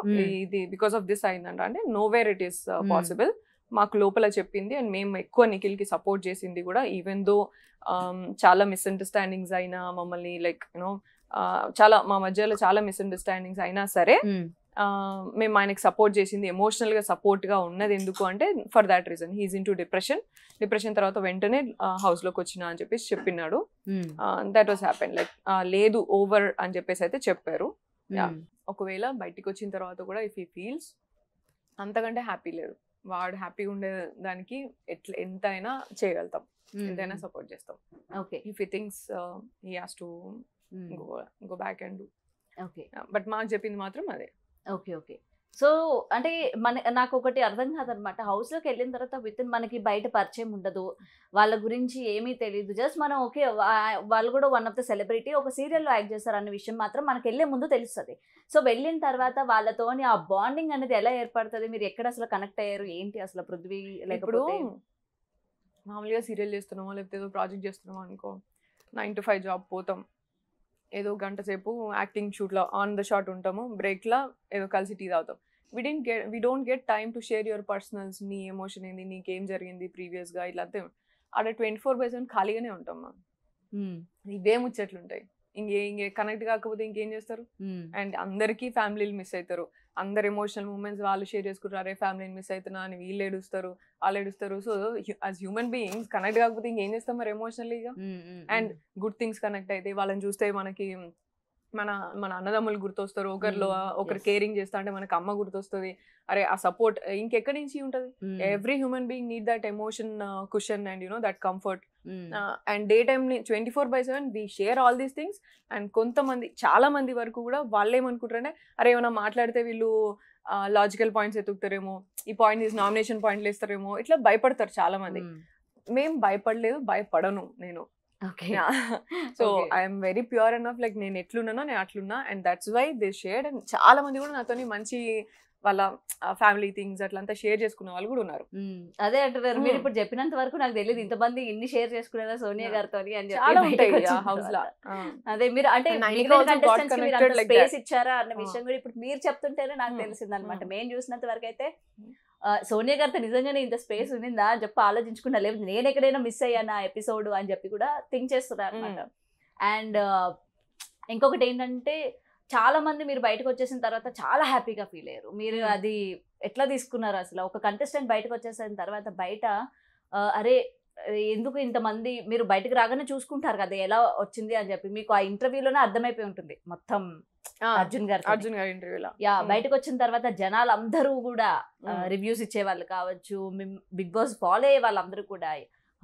ఇది బికాస్ ఆఫ్ దిస్ అయిందంట అంటే వేర్ ఇట్ ఈస్ పాసిబుల్ మాకు లోపల చెప్పింది అండ్ మేము ఎక్కువ నిఖిల్కి సపోర్ట్ చేసింది కూడా ఈవెన్ దో um, చాలా మిస్అండర్స్టాండింగ్స్ అయినా మమ్మల్ని లైక్ యూనో uh, చాలా మా మధ్యలో చాలా మిస్అండర్స్టాండింగ్స్ అయినా సరే మేము ఆయనకు సపోర్ట్ చేసింది ఎమోషనల్గా సపోర్ట్గా ఉన్నది ఎందుకు అంటే for that reason he's in to depression depression తర్వాత వెంటనే హౌస్లోకి వచ్చిన అని చెప్పేసి చెప్పినాడు దట్ వాస్ హ్యాపెన్ లైక్ లేదు ఓవర్ అని చెప్పేసి అయితే చెప్పారు hmm. ఒకవేళ బయటికి వచ్చిన తర్వాత కూడా ఇఫ్ ఈ ఫీల్స్ అంతకంటే హ్యాపీ లేదు వాడు హ్యాపీగా ఉండే దానికి ఎట్లా ఎంతైనా చేయగలుగుతాం hmm. ఎంతైనా సపోర్ట్ చేస్తాం ఓకే ఇఫ్ ఈ things he has to go go back and do okay but మాకు చెప్పింది మాత్రం అదే ఓకే ఓకే సో అంటే మన నాకు ఒకటి అర్థం కాదనమాట హౌస్లోకి వెళ్ళిన తర్వాత విత్ మనకి బయట పరిచయం ఉండదు వాళ్ళ గురించి ఏమీ తెలియదు జస్ట్ మనం ఓకే వాళ్ళు కూడా వన్ ఆఫ్ ద సెలబ్రిటీ ఒక సీరియల్లో యాక్ట్ చేస్తారు అన్న విషయం మాత్రం మనకి వెళ్ళే ముందు తెలుస్తుంది సో వెళ్ళిన తర్వాత వాళ్ళతోని ఆ బాండింగ్ అనేది ఎలా ఏర్పడుతుంది మీరు ఎక్కడ అసలు కనెక్ట్ అయ్యారు ఏంటి అసలు పృథ్వీ లేకపోతే మామూలుగా సీరియల్ చేస్తున్నామో లేకపోతే ఏదో ప్రాజెక్ట్ చేస్తున్నామో అనుకో నైన్ టు ఫైవ్ జాబ్ పోతాం ఏదో గంట సేపు యాక్టింగ్ షూట్లో ఆన్ ద షాట్ ఉంటాము బ్రేక్లో ఏదో కలిసి టీ తాగుతాం we didn't get we don't get time to share your personals నీ ఎమోషన్ ఏంది నీకేం జరిగింది ప్రీవియస్గా ఇలా అంతే అక్కడ ట్వంటీ ఫోర్ బై సెవెన్ ఖాళీగానే ఉంటాం మా ఇవే ముచ్చట్లుంటాయి ఇంకే ఇంకే కనెక్ట్ కాకపోతే ఇంకేం చేస్తారు అండ్ అందరికీ ఫ్యామిలీలు మిస్ అవుతారు అందరు ఎమోషనల్ మూమెంట్స్ వాళ్ళు షేర్ చేసుకుంటారు అరే ఫ్యామిలీని మిస్ అవుతున్నా అని వీళ్ళు ఏడుస్తారు వాళ్ళు ఏడుస్తారు so as human beings connect కాకపోతే ఇంకేం చేస్తాం మరి ఎమోషనల్లీగా అండ్ గుడ్ థింగ్స్ కనెక్ట్ అయితే వాళ్ళని చూస్తే మనకి మన మన అన్నదమ్ములు గుర్తొస్తారు ఒకరిలో ఒకరు కేరింగ్ చేస్తా అంటే మనకు అమ్మ గుర్తొస్తుంది అరే ఆ సపోర్ట్ ఇంకెక్కడి నుంచి ఉంటది every human being need that emotion cushion and you know that comfort and day time twenty four by seven we share all these things and కొంతమంది చాలా మంది వరకు కూడా వాళ్ళు ఏమనుకుంటారంటే అరే ఏమైనా మాట్లాడితే వీళ్ళు లాజికల్ పాయింట్స్ ఎత్తుకుతారేమో ఈ పాయింట్ తీసి నామినేషన్ పాయింట్లు ఇస్తారేమో ఇట్లా భయపడతారు చాలా మంది మేం భయపడలేదు భయపడను నేను so I'm very pure and of like నేను ఎట్లున్నానో నేను అట్లున్నా and that's why they shared and చాలా మంది కూడా నాతోని మంచి వాళ్ళ ఫ్యామిలీ థింగ్స్ అట్లా అంతా షేర్ చేసుకునే వాళ్ళు కూడా ఉన్నారు అదే అంటున్నారు మీరు ఇప్పుడు చెప్పినంత వరకు నాకు తెలియదు ఇంతమంది ఇన్ని షేర్ చేసుకునేదా సోనియా గారితో అని చెప్పి హౌస్ లా అదే మీరు అంటే స్పేస్ ఇచ్చారా అన్న విషయం కూడా ఇప్పుడు మీరు చెప్తుంటేనే నాకు తెలిసింది అనమాట మేము చూసినంత వరకు అయితే సోనియా గారి నిజంగానే ఇంత స్పేస్ ఉందా అని చెప్పి ఆలోచించుకున్నా లేదు నేను ఎక్కడైనా మిస్ అయ్యాను ఆ ఎపిసోడ్ అని చెప్పి కూడా థింక్ చేస్తున్నారు అనమాట అండ్ ఇంకొకటి ఏంటంటే చాలా మంది మీరు బయటకు వచ్చేసిన తర్వాత చాలా హ్యాపీగా ఫీల్ అయ్యారు మీరు అది ఎట్లా తీసుకున్నారు అసలు ఒక కంటెస్టెంట్ బయటకు వచ్చేసిన తర్వాత బయట అరే ఎందుకు ఇంతమంది మీరు బయటకు రాగానే చూసుకుంటారు కదా ఎలా వచ్చింది అని చెప్పి మీకు ఆ ఇంటర్వ్యూలోనే అర్థమైపోయి ఉంటుంది మొత్తం అర్జున్ గారు అర్జున్ గారి ఇంటర్వ్యూలో యా బయటకు వచ్చిన తర్వాత జనాలు అందరూ కూడా రివ్యూస్ ఇచ్చే వాళ్ళు కావచ్చు బిగ్ బాస్ ఫాలో అయ్యే వాళ్ళందరూ కూడా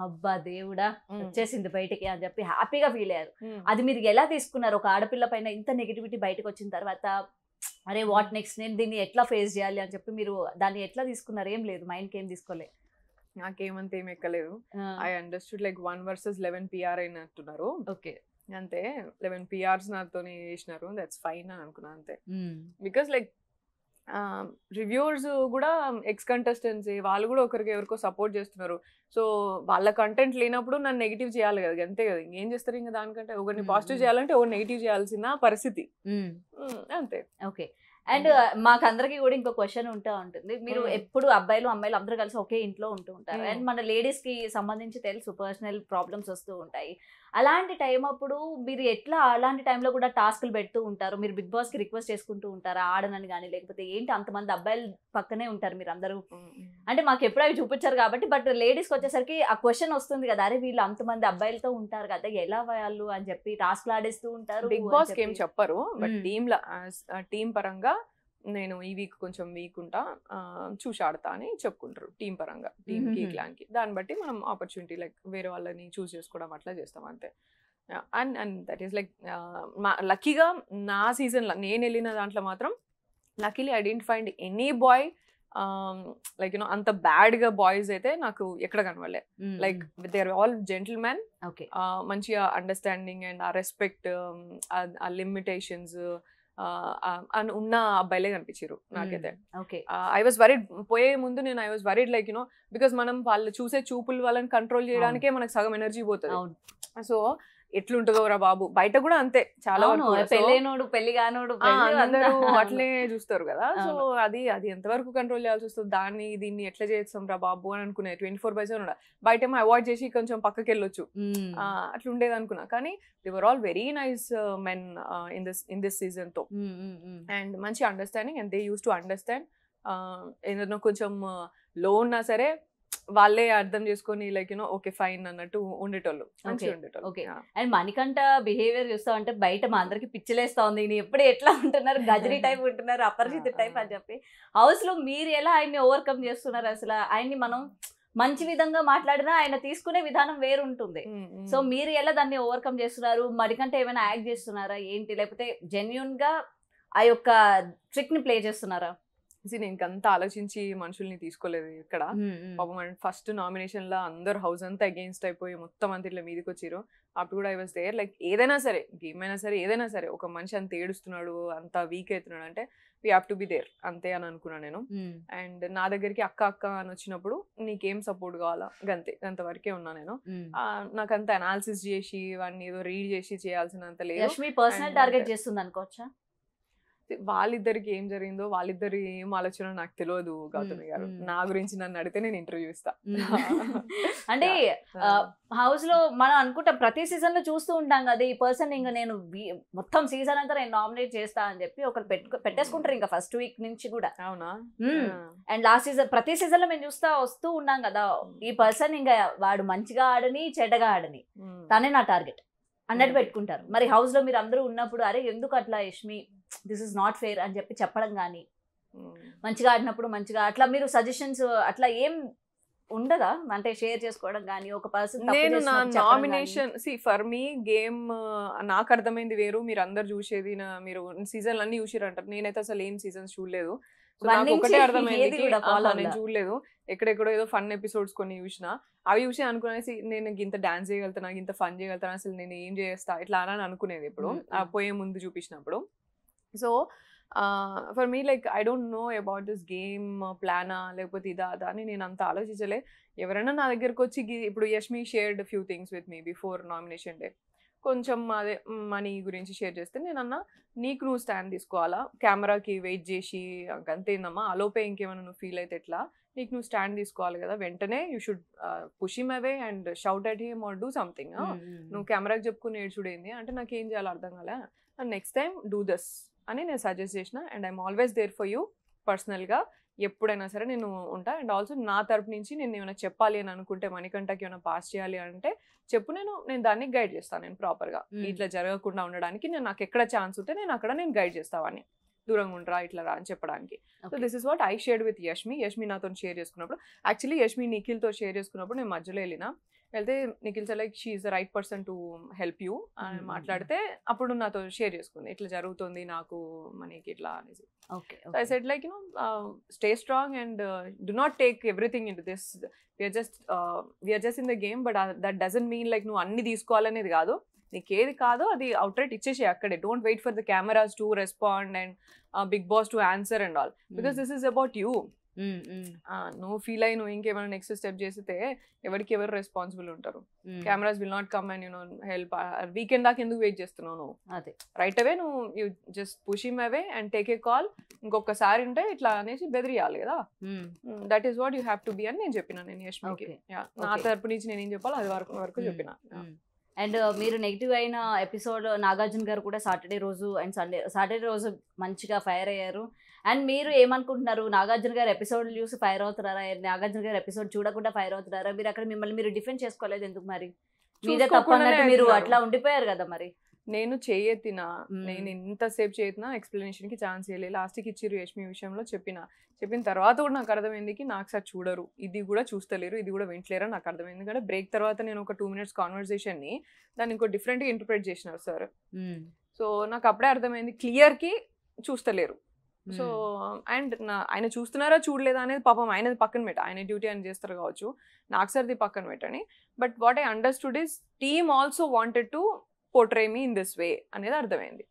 అబ్బా దేవుడా వచ్చేసింది బయటకి అని చెప్పి హ్యాపీగా ఫీల్ అయ్యారు అది మీరు ఎలా తీసుకున్నారు ఒక ఆడపిల్ల పైన ఇంత నెగిటివిటీ బయటకు వచ్చిన తర్వాత అరే వాట్ నెక్స్ట్ నేను దీన్ని ఎట్లా ఫేస్ చేయాలి అని చెప్పి మీరు దాన్ని ఎట్లా తీసుకున్నారు ఏం లేదు మైండ్కి ఏం తీసుకోలేదు నాకేమంత ఏం ఎక్కలేదు I understood like one versus eleven PR అయినట్టున్నారు ఓకే అంతే లెవెన్ పిఆర్స్ నాతో చేసినారు దట్స్ ఫైన్ అని అనుకున్నా అంతే బికాస్ లైక్ రివ్యూర్స్ కూడా ఎక్స్ కంటెస్టెంట్స్ వాళ్ళు కూడా ఒకరికి ఎవరికో సపోర్ట్ చేస్తున్నారు సో వాళ్ళ కంటెంట్ లేనప్పుడు నన్ను నెగిటివ్ చేయాలి కదా అంతే కదా ఏం చేస్తారు ఇంకా దానికంటే ఒకరిని పాజిటివ్ చేయాలంటే ఒకరిని నెగిటివ్ చేయాల్సిన పరిస్థితి అంతే ఓకే అండ్ మాకందరికి కూడా ఇంకో క్వశ్చన్ ఉంటా ఉంటుంది మీరు ఎప్పుడు అబ్బాయిలు అమ్మాయిలు అందరు కలిసి ఒకే ఇంట్లో ఉంటూ ఉంటారు అండ్ మన లేడీస్ కి సంబంధించి తెలుసు పర్సనల్ ప్రాబ్లమ్స్ వస్తూ ఉంటాయి అలాంటి టైం అప్పుడు మీరు ఎట్లా అలాంటి టైంలో కూడా టాస్క్లు పెడుతూ ఉంటారు మీరు బిగ్ బాస్కి రిక్వెస్ట్ చేసుకుంటూ ఉంటారా ఆడనని కానీ లేకపోతే ఏంటి అంతమంది అబ్బాయిలు పక్కనే ఉంటారు మీరు అందరూ అంటే మాకు ఎప్పుడు అవి చూపించారు కాబట్టి బట్ లేడీస్కి వచ్చేసరికి ఆ క్వశ్చన్ వస్తుంది కదా అరే వీళ్ళు అంతమంది అబ్బాయిలతో ఉంటారు కదా ఎలా వాళ్ళు అని చెప్పి టాస్క్లు ఆడేస్తూ ఉంటారు బిగ్ బాస్ ఏం చెప్పరు బట్ టీమ్ టీం పరంగా నేను ఈ వీక్ కొంచెం వీక్ ఉంటా చూసి ఆడతా అని చెప్పుకుంటారు టీం పరంగా క్లాన్ కి దాన్ని బట్టి మనం ఆపర్చునిటీ లైక్ వేరే వాళ్ళని చూస్ చేసుకోవడం అట్లా చేస్తాం అంతే and and that is like లక్కీగా నా సీజన్లో నేను వెళ్ళిన దాంట్లో మాత్రం luckily I didn't find any boy like you know అంత బ్యాడ్ గా బాయ్స్ అయితే నాకు ఎక్కడ కనవలే like they are all gentleman మంచిగా understanding and uh respect uh limitations అని ఉన్న అబ్బాయిలే కనిపించారు నాకైతే ఐ వాజ్ వరీడ్ పోయే ముందు నేను I was worried like you know because మనం వాళ్ళు చూసే చూపులు వాళ్ళని కంట్రోల్ చేయడానికే మనకు సగం ఎనర్జీ పోతుంది సో ఎట్లుంటుందో రా బాబు బయట కూడా అంతే చాలా పెళ్ళైనోడు పెళ్లి కానోడు అందరూ అట్లే చూస్తారు కదా సో అది అది ఎంతవరకు కంట్రోల్ చేయాల్సి వస్తుంది దాన్ని దీన్ని ఎట్లా చేస్తాం రా బాబు అని అనుకునే ట్వంటీ ఫోర్ బై సెవెన్ బయట ఏమో అవాయిడ్ చేసి కొంచెం పక్కకి వెళ్ళొచ్చు అట్లా ఉండేది అనుకున్నా కానీ they were all very nice men in this in this season తో అండ్ మంచి understanding and they used to understand ఏదన్నా కొంచెం లో uh, ఉన్నా సరే వాళ్ళే అర్థం చేసుకొని లైక్ యూనో ఓకే ఫైన్ అన్నట్టు ఉండేటోళ్ళు మంచిగా ఉండేటోళ్ళు ఓకే అండ్ బిహేవియర్ చూస్తామంటే బయట మా అందరికి పిచ్చిలేస్తా ఉంది ఎప్పుడు ఎట్లా ఉంటున్నారు గజరీ టైప్ ఉంటున్నారు అపరిచిత టైప్ అని చెప్పి హౌస్ లో మీరు ఎలా ఆయన్ని ఓవర్కమ్ చేస్తున్నారు అసలు ఆయన్ని మనం మంచి విధంగా మాట్లాడినా ఆయన తీసుకునే విధానం వేరు ఉంటుంది సో మీరు ఎలా దాన్ని ఓవర్కమ్ చేస్తున్నారు మరికంటే ఏమైనా యాక్ట్ చేస్తున్నారా ఏంటి లేకపోతే జెన్యున్ గా ఆ యొక్క ట్రిక్ ని ప్లే చేస్తున్నారా నేను ఇంకంత ఆలోచించి మనుషుల్ని తీసుకోలేదు ఇక్కడ పాపం ఫస్ట్ నామినేషన్ లో అందరు హౌస్ అంతా అగేన్స్ట్ అయిపోయి మొత్తం అంత ఇట్లా మీదకి వచ్చారు అప్పుడు కూడా ఐ వాస్ దేర్ లైక్ ఏదైనా సరే గేమ్ అయినా సరే ఏదైనా సరే ఒక మనిషి అంత ఏడుస్తున్నాడు అంత వీక్ అవుతున్నాడు అంటే we have to be there అంతే అని అనుకున్నాను నేను అండ్ నా దగ్గరికి అక్క అక్క అని వచ్చినప్పుడు నీకేం సపోర్ట్ కావాలా గంతే గంత వరకే ఉన్నా నేను నాకు అంత అనాలిసిస్ చేసి వాడిని ఏదో రీడ్ చేసి చేయాల్సినంత లేదు పర్సనల్ టార్గెట్ చేస్తుంది అనుకోవచ్చా వాళ్ళిద్దరికి ఏం జరిగిందో వాళ్ళిద్దరు ఏం ఆలోచన నాకు తెలియదు గౌతమి గారు నా గురించి నన్ను అడిగితే నేను ఇంటర్వ్యూ ఇస్తా అంటే హౌస్ లో మనం అనుకుంటాం ప్రతి సీజన్ లో చూస్తూ ఉంటాం కదా ఈ పర్సన్ ఇంకా నేను మొత్తం సీజన్ అంతా నేను నామినేట్ చేస్తా అని చెప్పి ఒకరు పెట్టేసుకుంటారు ఇంకా ఫస్ట్ వీక్ నుంచి కూడా అవునా అండ్ లాస్ట్ సీజన్ ప్రతి సీజన్ లో మేము చూస్తా వస్తూ ఉన్నాం కదా ఈ పర్సన్ ఇంకా వాడు మంచిగా ఆడని చెడ్డగా ఆడని తనే నా టార్గెట్ అన్నట్టు hmm. పెట్టుకుంటారు మరి హౌస్ లో మీరు అందరూ ఉన్నప్పుడు అరే ఎందుకు అట్లా Yashmi this is not fair అని చెప్పి చెప్పడం కానీ hmm. మంచిగా ఆడినప్పుడు మంచిగా అట్లా మీరు సజెషన్స్ అట్లా ఏం ఉండదా అంటే షేర్ చేసుకోవడం కానీ ఒక పర్సన్ నేను నా నామినేషన్ సి ఫర్ మీ గేమ్ నాకు అర్థమైంది వేరు మీరు అందరు చూసేది నా మీరు సీజన్లు అన్ని చూసారంటారు నేనైతే అసలు ఏం సీజన్స్ చూడలేదు ఒకటే అర్థమైంది నేను చూడలేదు ఎక్కడెక్కడో ఏదో ఫన్ ఎపిసోడ్స్ కొన్ని చూసిన అవి చూసి అనుకునేసి నేను ఇంత డాన్స్ చేయగలుగుతాను ఇంత ఫన్ చేయగలుగుతాను అసలు నేను ఏం చేస్తా ఇట్లా అని అనుకునేది ఇప్పుడు పోయే ముందు చూపించినప్పుడు so for me like I don't know about this game ప్లానా లేకపోతే ఇదా అదా అని నేను అంత ఆలోచించలే ఎవరైనా నా దగ్గరకు వచ్చి ఇప్పుడు Yashmi shared few things with me before nomination day కొంచెం అదే మనీ గురించి షేర్ చేస్తే నేను అన్న నీకు నువ్వు స్టాండ్ తీసుకోవాలా కెమెరాకి వెయిట్ చేసి అంతేందమ్మా అలోపే ఇంకేమైనా నువ్వు ఫీల్ అయితే ఎట్లా నీకు నువ్వు స్టాండ్ తీసుకోవాలి కదా వెంటనే you should push away and shout at him or do something నువ్వు కెమెరాకి చెప్పుకుని ఏడ్చుడేంది అంటే నాకు ఏం చేయాలో అర్థం కాలే and next time do this అని నేను సజెస్ట్ చేసిన and I'm always there for you పర్సనల్గా ఎప్పుడైనా సరే నేను ఉంటా అండ్ ఆల్సో నా తరపు నుంచి నేను ఏమైనా చెప్పాలి అని అనుకుంటే మణికంఠకి ఏమైనా పాస్ చేయాలి అంటే చెప్పు నేను నేను దాన్ని గైడ్ చేస్తాను నేను ప్రాపర్గా ఇట్లా జరగకుండా ఉండడానికి నేను నాకు ఎక్కడ ఛాన్స్ ఉంటే నేను అక్కడ నేను గైడ్ చేస్తావని దూరంగా ఉండరా ఇట్లా రా అని చెప్పడానికి so this is what I share with Yashmi Yashmi నాతో షేర్ చేసుకున్నప్పుడు యాక్చువల్లీ యష్మి నిఖిల్తో షేర్ చేసుకున్నప్పుడు నేను మధ్యలో వెళ్ళినా వెళ్తే Nikhil sir like she's the right person to help you అని hmm. మాట్లాడితే అప్పుడు నాతో షేర్ చేసుకుంది ఇట్లా జరుగుతుంది నాకు మనకి ఇట్లా అనేసి okay I said like you know stay strong and do not take everything in this we're just we're just in the game but that doesn't mean like నువ్వు అన్ని తీసుకోవాలనేది కాదు నీకు ఏది కాదో అది అవుట్ రైట్ ఇచ్చేసే అక్కడే don't wait for the cameras to respond and Bigg Boss to answer and all because this is about you నువ్వు ఫీల్ అయ్యి నువ్వు ఇంకేమైనా నెక్స్ట్ స్టెప్ చేస్తే ఎవరికి ఎవరు రెస్పాన్సిబుల్ ఉంటారు cameras will not come and you know help weekend దాకా ఎందుకు వెయిట్ చేస్తున్నావు నువ్వు అదే రైట్ అవే నువ్వు you just push him away and take a call ఇంకొకసారి ఉంటే ఇట్లా అనేసి బెదిరియాలి కదా that is what you have to be అని నేను చెప్పిన నేను యశ్మికి నా తరపు నుంచి నేను ఏం చెప్పాలి అది వరకు వరకు hmm. చెప్పిన hmm. అండ్ మీరు నెగిటివ్ అయిన ఎపిసోడ్ నాగార్జున గారు కూడా సాటర్డే రోజు అండ్ సండే సాటర్డే రోజు మంచిగా ఫైర్ అయ్యారు అండ్ మీరు ఏమనుకుంటున్నారు నాగార్జున గారు ఎపిసోడ్ చూసి ఫైర్ అవుతున్నారా నాగార్జున గారు ఎపిసోడ్ చూడకుండా ఫైర్ అవుతున్నారా మీరు అక్కడ మిమ్మల్ని మీరు డిఫెండ్ చేసుకోలేదు ఎందుకు మరి మీద తప్పు మీరు అట్లా ఉండిపోయారు కదా మరి నేను చేయెత్తినా నేను ఎంతసేపు చేతినా ఎక్స్ప్లెనేషన్కి ఛాన్స్ ఇవ్వలేదు లాస్ట్కి ఇచ్చిరు యష్మి విషయంలో చెప్పిన చెప్పిన తర్వాత కూడా నాకు అర్థమైంది నాకు సార్ చూడరు ఇది కూడా చూస్తలేరు ఇది కూడా వింటలేరు నాకు అర్థమైంది కానీ బ్రేక్ తర్వాత నేను ఒక టూ మినిట్స్ కాన్వర్సేషన్ని దాన్ని ఇంకో డిఫరెంట్గా ఇంటర్ప్రిట్ చేసినారు సార్ సో నాకు అప్పుడే అర్థమైంది క్లియర్కి చూస్తలేరు సో అండ్ ఆయన చూస్తున్నారా చూడలేదా అనేది పాపం ఆయనది పక్కన పెట్ట ఆయన డ్యూటీ ఆయన చేస్తారు కావచ్చు నాకు సార్ది పక్కన పెట్టని but what I understood is team also wanted to portray me in this way అనేది అర్థమైంది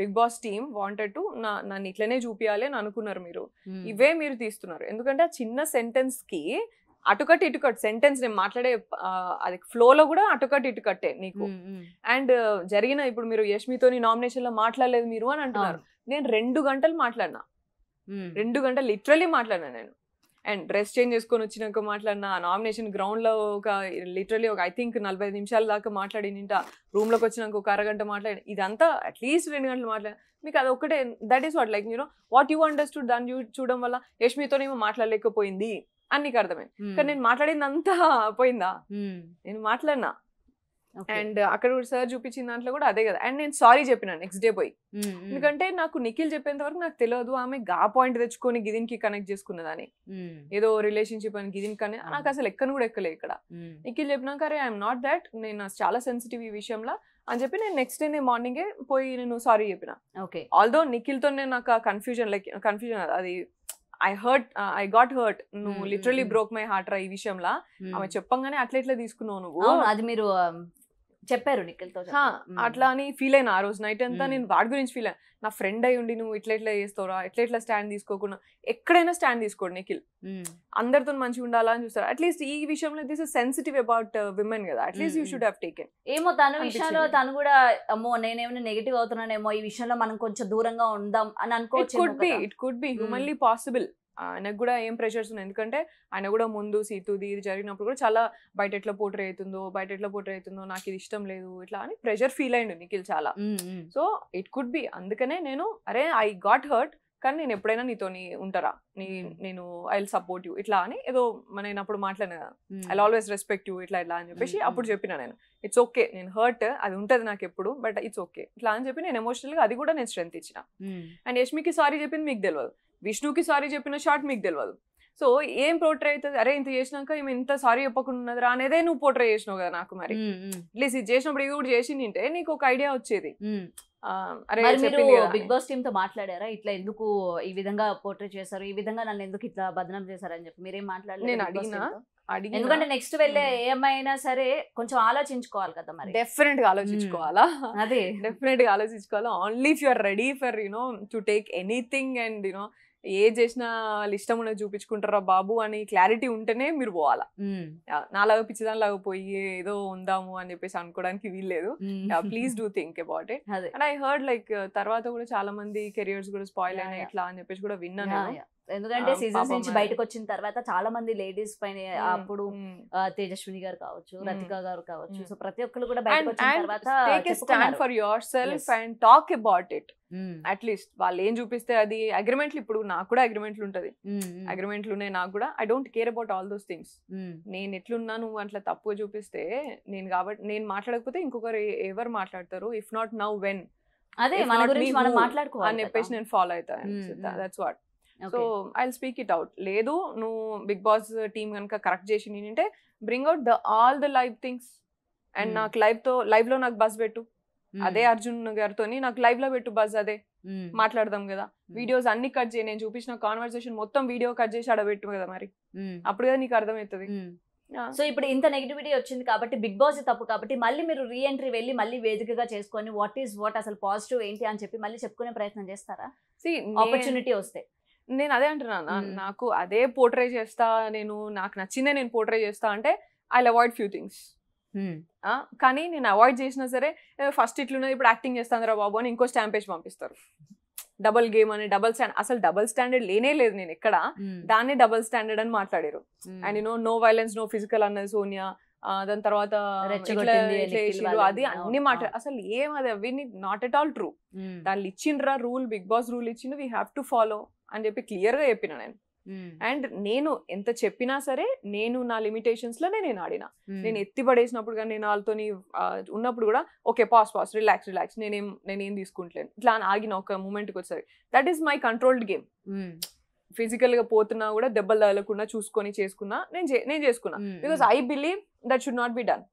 Bigg Boss team wanted to నా నన్ను ఇట్లనే చూపించాలి అని అనుకున్నారు మీరు mm. ఇవే మీరు తీస్తున్నారు ఎందుకంటే ఆ చిన్న సెంటెన్స్ కి అటుకట్ ఇటుకట్ సెంటెన్స్ నేను మాట్లాడే అది ఫ్లోలో కూడా అటుకట్ ఇటుకట్టే నీకు అండ్ mm, mm. uh, జరిగిన ఇప్పుడు మీరు యష్మితో నామినేషన్ లో మాట్లాడలేదు మీరు అని అంటున్నారు నేను రెండు గంటలు మాట్లాడినా రెండు గంటలు లిటరలీ మాట్లాడినా నేను అండ్ డ్రెస్ చేంజ్ చేసుకొని వచ్చినాక మాట్లాడిన నామినేషన్ గ్రౌండ్లో ఒక లిటరలీ ఒక ఐ థింక్ నలభై నిమిషాల దాకా మాట్లాడి నింట రూమ్లోకి వచ్చినాక ఒక అరగంట మాట్లాడి ఇదంతా అట్లీస్ట్ రెండు గంటలు మాట్లాడి మీకు అది ఒకటే that is what like you know what you understood దాన్ని చూడడం వల్ల యష్మితోనేమో మాట్లాడలేకపోయింది అని నీకు అర్థమైంది కానీ నేను మాట్లాడిందంతా పోయిందా నేను మాట్లాడినా అండ్ అక్కడ కూడా సార్ చూపించిన దాంట్లో కూడా అదే కదా అండ్ నేను సారీ చెప్పిన నెక్స్ట్ డే పోయి ఎందుకంటే నాకు నిఖిల్ చెప్పేంత వరకు నాకు తెలియదు ఆమె గా పాయింట్ తెచ్చుకొని గిదిన్కి కనెక్ట్ చేసుకున్నదని ఏదో రిలేషన్షిప్ అని గిదిన్ కానీ నాకు అసలు ఎక్కను కూడా ఎక్కలే ఇక్కడ నిఖిల్ చెప్పినాక అరే ఐఎమ్ నాట్ దాట్ నేను చాలా సెన్సిటివ్ ఈ విషయంలో అని చెప్పి నేను నెక్స్ట్ డే మార్నింగే పోయి నేను సారీ చెప్పిన ఓకే ఆల్దో నిఖిల్తో నేను నాకు కన్ఫ్యూజన్ లైక్ కన్ఫ్యూజన్ అది I hurt I got hurt నువ్వు లిటరలీ బ్రోక్ మై హార్ట్ రా ఈ విషయంలో ఆమె చెప్పంగానే అట్లా ఇట్లా తీసుకున్నావు నువ్వు అది మీరు um, చెప్పారు నిఖిల్తో అట్లా అని ఫీల్ అయినా ఆ రోజు నైట్ అంతా నేను వాడి గురించి ఫీల్ అయ్యాను నా ఫ్రెండ్ అయి ఉండి నువ్వు ఇట్లా ఇట్లా చేస్తావురా ఇట్లా ఇట్లా స్టాండ్ తీసుకోకుండా ఎక్కడైనా స్టాండ్ తీసుకోడు నిఖిల్ అందరితో మంచిగా ఉండాలా అని చూస్తారు అట్లీస్ట్ ఈ విషయంలో this is sensitive about women కదా at least you should have taken ఏమో తన విషయంలో తను కూడా అమ్మో నేనేమైనా నెగిటివ్ అవుతున్నానేమో ఈ విషయంలో మనం కొంచెం దూరంగా ఉందాం అని అనుకోవచ్చు it could be it could be humanly possible ఆయనకు కూడా ఏం ప్రెషర్స్ ఉన్నాయి ఎందుకంటే ఆయన కూడా ముందు సీతుది ఇది జరిగినప్పుడు కూడా చాలా బయట ఎట్లా పోటర్ అవుతుందో బయట ఎట్లా పోటర్ అవుతుందో నాకు ఇది ఇష్టం లేదు ఇట్లా అని ప్రెషర్ ఫీల్ అయ్యిండు నిఖిల్ చాలా సో ఇట్ కుడ్ బి అందుకనే నేను అరే ఐ గాట్ హర్ట్ కానీ నేను ఎప్పుడైనా నీతోని ఉంటారా నీ నేను ఐ విల్ సపోర్ట్ యూ ఇట్లా అని ఏదో నేను అప్పుడు మాట్లాడినా ఐ ఆల్వేస్ రెస్పెక్ట్ యూ ఇట్లా ఇట్లా అని చెప్పేసి అప్పుడు చెప్పిన నేను ఇట్స్ ఓకే నేను హర్ట్ అది ఉంటుంది నాకు ఎప్పుడు బట్ ఇట్స్ ఓకే ఇట్లా అని చెప్పి నేను ఎమోషనల్ గా అది కూడా నేను స్ట్రెంత్ ఇచ్చిన అండ్ యష్మికి సారీ చెప్పింది మీకు తెలియదు విష్ణుకి సారీ చెప్పిన షార్ట్ మీకు తెలియదు సో ఏం పోర్ట్రే అవుతుంది అరే ఇంత చేసినాక ఏమి ఇంత సారీ చెప్పకుండా అనేదే నువ్వు పోర్ట్రే చేసినావు కదా నాకు మరి అట్లీస్ట్ ఇది చేసినప్పుడు ఇది కూడా చేసి నింటే నీకు ఒక ఐడియా వచ్చేది బిగ్ బాస్ టీమ్ తో మాట్లాడారా ఇట్లా ఎందుకు ఈ విధంగా పోర్ట్రేట్ చేశారు ఈ విధంగా నన్ను ఎందుకు ఇట్లా బదనం చేశారు అని చెప్పి మీరేం మాట్లాడలేదు ఎందుకంటే నెక్స్ట్ వెళ్ళే ఏమైనా సరే కొంచెం ఆలోచించుకోవాలి కదా మరి డెఫినెట్ గా ఆలోచించుకోవాలా అదే డెఫినెట్ గా ఆలోచించుకోవాలా only if you are ready for you know to take anything and you know ఏ చేసినా వాళ్ళు ఇష్టం ఉన్నది చూపించుకుంటారా బాబు అని క్లారిటీ ఉంటేనే మీరు పోవాలా నాలాగా పిచ్చిదానిలాగా పోయి ఏదో ఉందాము అని చెప్పేసి అనుకోవడానికి వీల్లేదు please do think about it and I heard like తర్వాత కూడా చాలా మంది కెరియర్స్ కూడా స్పాయిల్ అయినాయి ఇట్లా అని చెప్పేసి కూడా విన్నాను ఎందుకంటే సీజన్స్ నుంచి బయటకు వచ్చిన తర్వాత చాలా మంది లేడీస్ పైన అప్పుడు తేజస్విని గారు కావచ్చు రతిక గారు కావచ్చు సో ప్రతి ఒక్కరు కూడా బయటకు వచ్చిన తర్వాత stand for yourself and talk about it at least వాళ్ళు ఏం చూపిస్తే అది అగ్రిమెంట్లు ఇప్పుడు నాకు కూడా అగ్రిమెంట్లు ఉంటది అగ్రిమెంట్లు ఉన్నాయి నాకు కూడా I don't care about all those things నేను ఎట్లున్నా నువ్వు అట్లా తప్పుగా చూపిస్తే నేను కాబట్టి నేను మాట్లాడకపోతే ఇంకొకరు ఎవరు మాట్లాడతారు ఇఫ్ నాట్ నౌ వెన్ అదే మనం మాట్లాడుకోవాలి అని చెప్పేసి నేను ఫాలో అవుతాను that's what so I speak it out లేదు నువ్వు బిగ్ బాస్ టీమ్ కనుక కరెక్ట్ చేసి నేనంటే bring out the all the live things and నాకు లైవ్ తో లైవ్ లో నాకు బస్ పెట్టు hmm. అదే అర్జున్ గారితో నాకు లైవ్ లో పెట్టు బస్ అదే hmm. మాట్లాడదాం కదా వీడియోస్ hmm. అన్ని కట్ చేయి నేను చూపించిన కాన్వర్సేషన్ మొత్తం వీడియో కట్ చేసి పెట్టు కదా మరి అప్పుడు కదా నీకు అర్థమవుతుంది సో ఇప్పుడు ఇంత నెగిటివిటీ వచ్చింది కాబట్టి బిగ్ బాస్ తప్పు కాబట్టి మళ్ళీ మీరు రీ ఎంట్రీ వెళ్ళి మళ్ళీ వేదికగా చేసుకొని వాట్ ఈస్ వాట్ అసలు పాజిటివ్ ఏంటి అని చెప్పి మళ్ళీ చెప్పుకునే ప్రయత్నం చేస్తారా ఆపర్చునిటీ వస్తే నేను అదే అంటున్నాను నాకు అదే పోర్ట్రే చేస్తా నేను నాకు నచ్చిందే నేను పోర్ట్రే చేస్తా అంటే ఐ అవాయిడ్ ఫ్యూ థింగ్స్ కానీ నేను అవాయిడ్ చేసినా సరే ఫస్ట్ ఇట్లున్నది ఇప్పుడు యాక్టింగ్ చేస్తాను రా బాబు అని ఇంకో స్టాంపేజ్ పంపిస్తారు డబల్ గేమ్ అని డబల్ స్టాండ్ అసలు డబల్ స్టాండర్డ్ లేనే లేదు నేను ఎక్కడ దాన్ని డబల్ స్టాండర్డ్ అని మాట్లాడారు and no no violence no physical అన్నది సోనియా దాని తర్వాత అది అన్ని మాట అసలు ఏం అది అవి నాట్ ఎట్ ఆల్ ట్రూ దాన్ని ఇచ్చిండ్రా రూల్ బిగ్ బాస్ రూల్ ఇచ్చిండు వీ హ్యావ్ టు ఫాలో అని చెప్పి క్లియర్ గా చెప్పిన నేను అండ్ నేను ఎంత చెప్పినా సరే నేను నా లిమిటేషన్స్ లోనే నేను ఆడిన నేను ఎత్తి పడేసినప్పుడు కానీ నేను వాళ్ళతో ఉన్నప్పుడు కూడా okay pass pass relax relax నేనేం నేనేం తీసుకుంటలేను ఇట్లా ఆగిన ఒక కి ఒకసారి that is my controlled game physical గా పోతున్నా కూడా దెబ్బలు తగలకుండా చూసుకొని చేసుకున్నా నేను నేను చేసుకున్నా because I believe that should not be done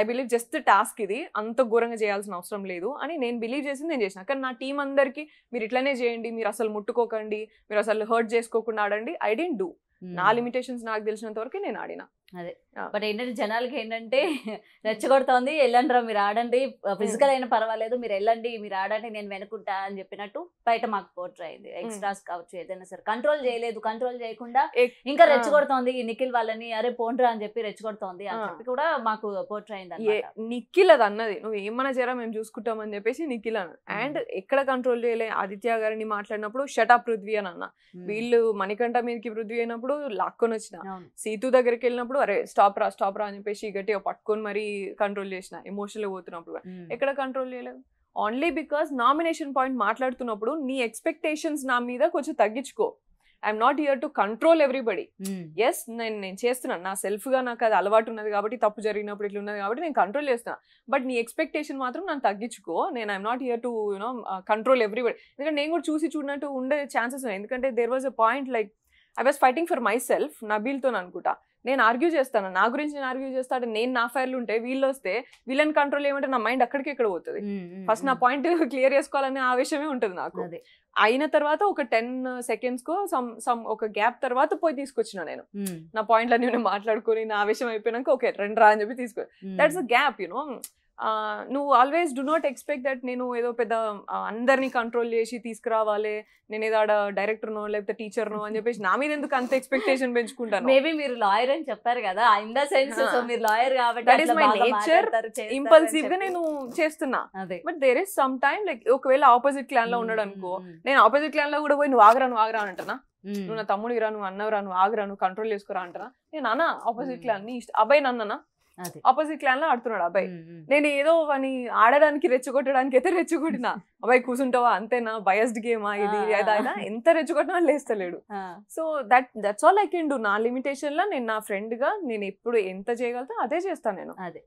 I believe just task ఇది అంత ఘోరంగా చేయాల్సిన అవసరం లేదు అని నేను బిలీవ్ చేసింది నేను చేసిన కానీ నా టీం అందరికీ మీరు ఇట్లనే చేయండి మీరు అసలు ముట్టుకోకండి మీరు అసలు హర్ట్ చేసుకోకుండా ఆడండి ఐ డెంట్ డూ నా లిమిటేషన్స్ నాకు తెలిసినంత వరకు నేను ఆడినా అదే బట్ ఏంటంటే జనాలకి ఏంటంటే రెచ్చగొడుతోంది రా మీరు ఆడండి ఫిజికల్ అయినా పర్వాలేదు మీరు వెళ్ళండి మీరు ఆడండి నేను వెనుకుంటా అని చెప్పినట్టు బయట మాకు పోర్ట్రే అయింది ఎక్స్ట్రాస్ కావచ్చు ఏదైనా సరే కంట్రోల్ చేయలేదు కంట్రోల్ చేయకుండా ఇంకా రెచ్చగొడుతోంది ఈ నిఖిల్ వాళ్ళని అరే పోండ్రా అని చెప్పి రెచ్చగొడుతోంది అని చెప్పి కూడా మాకు పోర్ట్రే అయింది నిఖిల్ అది అన్నది నువ్వు ఏమన్నా చేరా మేము చూసుకుంటామని చెప్పేసి నిఖిల్ అన్న అండ్ ఎక్కడ కంట్రోల్ చేయలే ఆదిత్య గారిని మాట్లాడినప్పుడు షటా పృథ్వీ అని అన్న వీళ్ళు మణికంఠ మీదకి పృథ్వీ అయినప్పుడు లాక్కొని వచ్చిన సీతు దగ్గరికి వెళ్ళినప్పుడు అరే స్టాప్ రా స్టాప్ రా అని చెప్పేసి గట్టి పట్టుకొని మరీ కంట్రోల్ చేసిన ఎమోషనల్ పోతున్నప్పుడు hmm. ఎక్కడ కంట్రోల్ చేయలేదు ఓన్లీ బికాస్ నామినేషన్ పాయింట్ మాట్లాడుతున్నప్పుడు నీ ఎక్స్పెక్టేషన్స్ నా మీద కొంచెం తగ్గించుకో I'm not here to control everybody yes నేను నేను చేస్తున్నాను నా సెల్ఫ్గా నాకు అది అలవాటు ఉన్నది కాబట్టి తప్పు జరిగినప్పుడు ఇట్లా ఉన్నది కాబట్టి నేను కంట్రోల్ చేస్తున్నాను బట్ నీ ఎక్స్పెక్టేషన్ మాత్రం నన్ను తగ్గించుకో నేను I'm not here to you know control everybody ఎందుకంటే నేను కూడా చూసి చూడనట్టు ఉండే ఛాన్సెస్ ఉన్నాయి ఎందుకంటే there was a point like I was fighting for myself నా బీల్తో అనుకుంటా నేను ఆర్గ్యూ చేస్తాను నా గురించి నేను ఆర్గ్యూ చేస్తాడు నేను నా ఫైర్లు ఉంటే వీళ్ళు వస్తే వీళ్ళని కంట్రోల్ ఏమంటే నా మైండ్ అక్కడికి ఇక్కడ పోతుంది ఫస్ట్ నా పాయింట్ క్లియర్ చేసుకోవాలనే ఆవేశమే ఉంటుంది నాకు అయిన తర్వాత ఒక టెన్ సెకండ్స్ కో సమ్ సమ్ ఒక గ్యాప్ తర్వాత పోయి తీసుకొచ్చిన నేను నా పాయింట్లన్నీ నేను మాట్లాడుకుని నా ఆవేశం అయిపోయినాక ఓకే రెండు రా అని చెప్పి తీసుకో దట్స్ అ గ్యాప్ యూనో నువ్వు always do not expect that నేను ఏదో పెద్ద అందరినీ కంట్రోల్ చేసి తీసుకురావాలి నేను ఏదో ఆడ డైరెక్టర్నో లేకపోతే టీచర్నో అని చెప్పేసి నా మీద ఎందుకు అంత ఎక్స్పెక్టేషన్ పెంచుకుంటాను మేబీ మీరు లాయర్ అని చెప్పారు కదా ఇన్ ద సెన్స్ మీరు లాయర్ కాబట్టి ఇంపల్సివ్ గా నేను చేస్తున్నా but there is some time like ఒకవేళ ఆపోజిట్ క్లాన్ లో hmm, ఉన్నాడు అనుకో hmm, hmm. నేను ఆపోజిట్ క్లాన్ లో కూడా పోయి నువ్వు ఆగరా నువ్వు ఆగరా అంటున్నా నువ్వు నా తమ్ముడికి రా నువ్వు అన్నవరా నువ్వు ఆగరా నువ్వు కంట్రోల్ చేసుకురా అంటారా నేను అన్న ఆపోజిట్ క్లాన్ నీ అబ్బాయి నన్ననా ఆపోజిట్ క్లాన్ లో ఆడుతున్నాడు అబ్బాయి నేను ఏదో అని ఆడడానికి రెచ్చగొట్టడానికి అయితే రెచ్చగొట్టినా అబ్బాయి కూర్చుంటావా అంతేనా బయస్డ్ గేమా ఇది ఏదైనా ఎంత రెచ్చగొట్టినా లేస్తలేడు so that that's all I can do నా లిమిటేషన్ లో నేను నా ఫ్రెండ్ గా నేను ఎప్పుడు ఎంత చేయగలుగుతా అదే చేస్తాను నేను అదే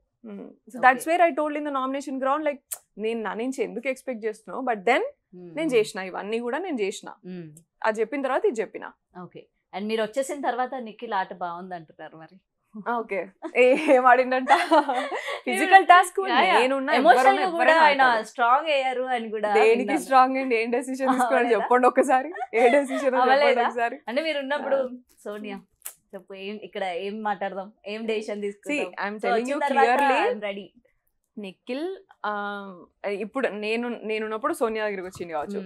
that's where I told in the nomination ground like నేను నా నుంచి ఎందుకు ఎక్స్పెక్ట్ చేస్తున్నావు బట్ దెన్ నేను చేసిన ఇవన్నీ కూడా నేను చేసిన అది చెప్పిన తర్వాత ఇది చెప్పిన ఓకే అండ్ మీరు వచ్చేసిన తర్వాత నిఖిల్ ఆట బాగుంది అంటున్నారు మరి ఓకే ఏం ఆడిందంట ఫిజికల్ టాస్క్ ఎమోషనల్ కూడా ఆయన స్ట్రాంగ్ అయ్యారు అని కూడా దేనికి స్ట్రాంగ్ అండి ఏం డెసిషన్ తీసుకోవాలి చెప్పండి ఒకసారి ఏ డెసిషన్ ఒకసారి అంటే మీరు ఉన్నప్పుడు సోనియా చెప్పు ఏం ఇక్కడ ఏం మాట్లాడదాం ఏం డెసిషన్ తీసుకుంటాం రెడీ నిఖిల్ ఇప్పుడు నేను నేను ఉన్నప్పుడు సోనియా దగ్గరికి వచ్చింది కావచ్చు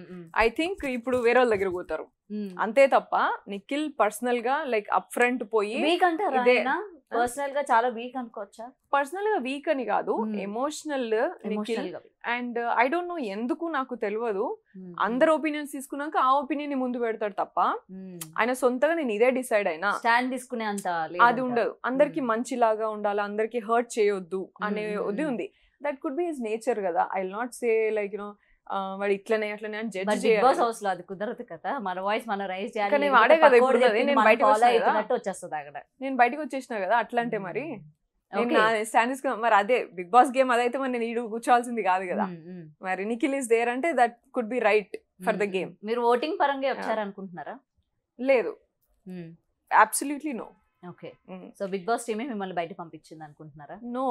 ఐ థింక్ ఇప్పుడు వేరే వాళ్ళ దగ్గర పోతారు అంతే తప్ప నిఖిల్ పర్సనల్ గా లైక్ అప్ ఫ్రంట్ పోయి వీక్ పర్సనల్ గా చాలా వీక్ అనుకోవచ్చా పర్సనల్ గా వీక్ అని కాదు emotional Nikhil and I don't know ఎందుకు నాకు తెలియదు అందరు ఒపీనియన్స్ తీసుకున్నాక ఆ ఒపీనియన్ ముందు పెడతాడు తప్ప ఆయన సొంతగా నేను ఇదే డిసైడ్ అయినా స్టాండ్ తీసుకునే అంత అది ఉండదు అందరికి లాగా ఉండాలి అందరికి హర్ట్ చేయొద్దు అనేది ఉంది that could be his nature కదా I not say like no వాడు ఇట్లనే అట్లనే అని జడ్జ్ బిగ్ హౌస్ లో అది కుదరదు కదా మన వాయిస్ మన రైజ్ చేయాలి వాడే కదా ఇప్పుడు నేను బయటకు వచ్చేస్తుంది అక్కడ నేను బయటకు వచ్చేసిన కదా అట్లంటే మరి స్టాండర్స్ మరి అదే బిగ్ బాస్ గేమ్ అదైతే మరి నేను ఈడు కూర్చోవాల్సింది కాదు కదా మరి నిఖిల్ ఇస్ దేర్ అంటే that could be right for the game మీరు ఓటింగ్ పరంగా వచ్చారనుకుంటున్నారా లేదు absolutely no okay so Bigg Boss టీమే మిమ్మల్ని బయట పంపించింది అనుకుంటున్నారా నో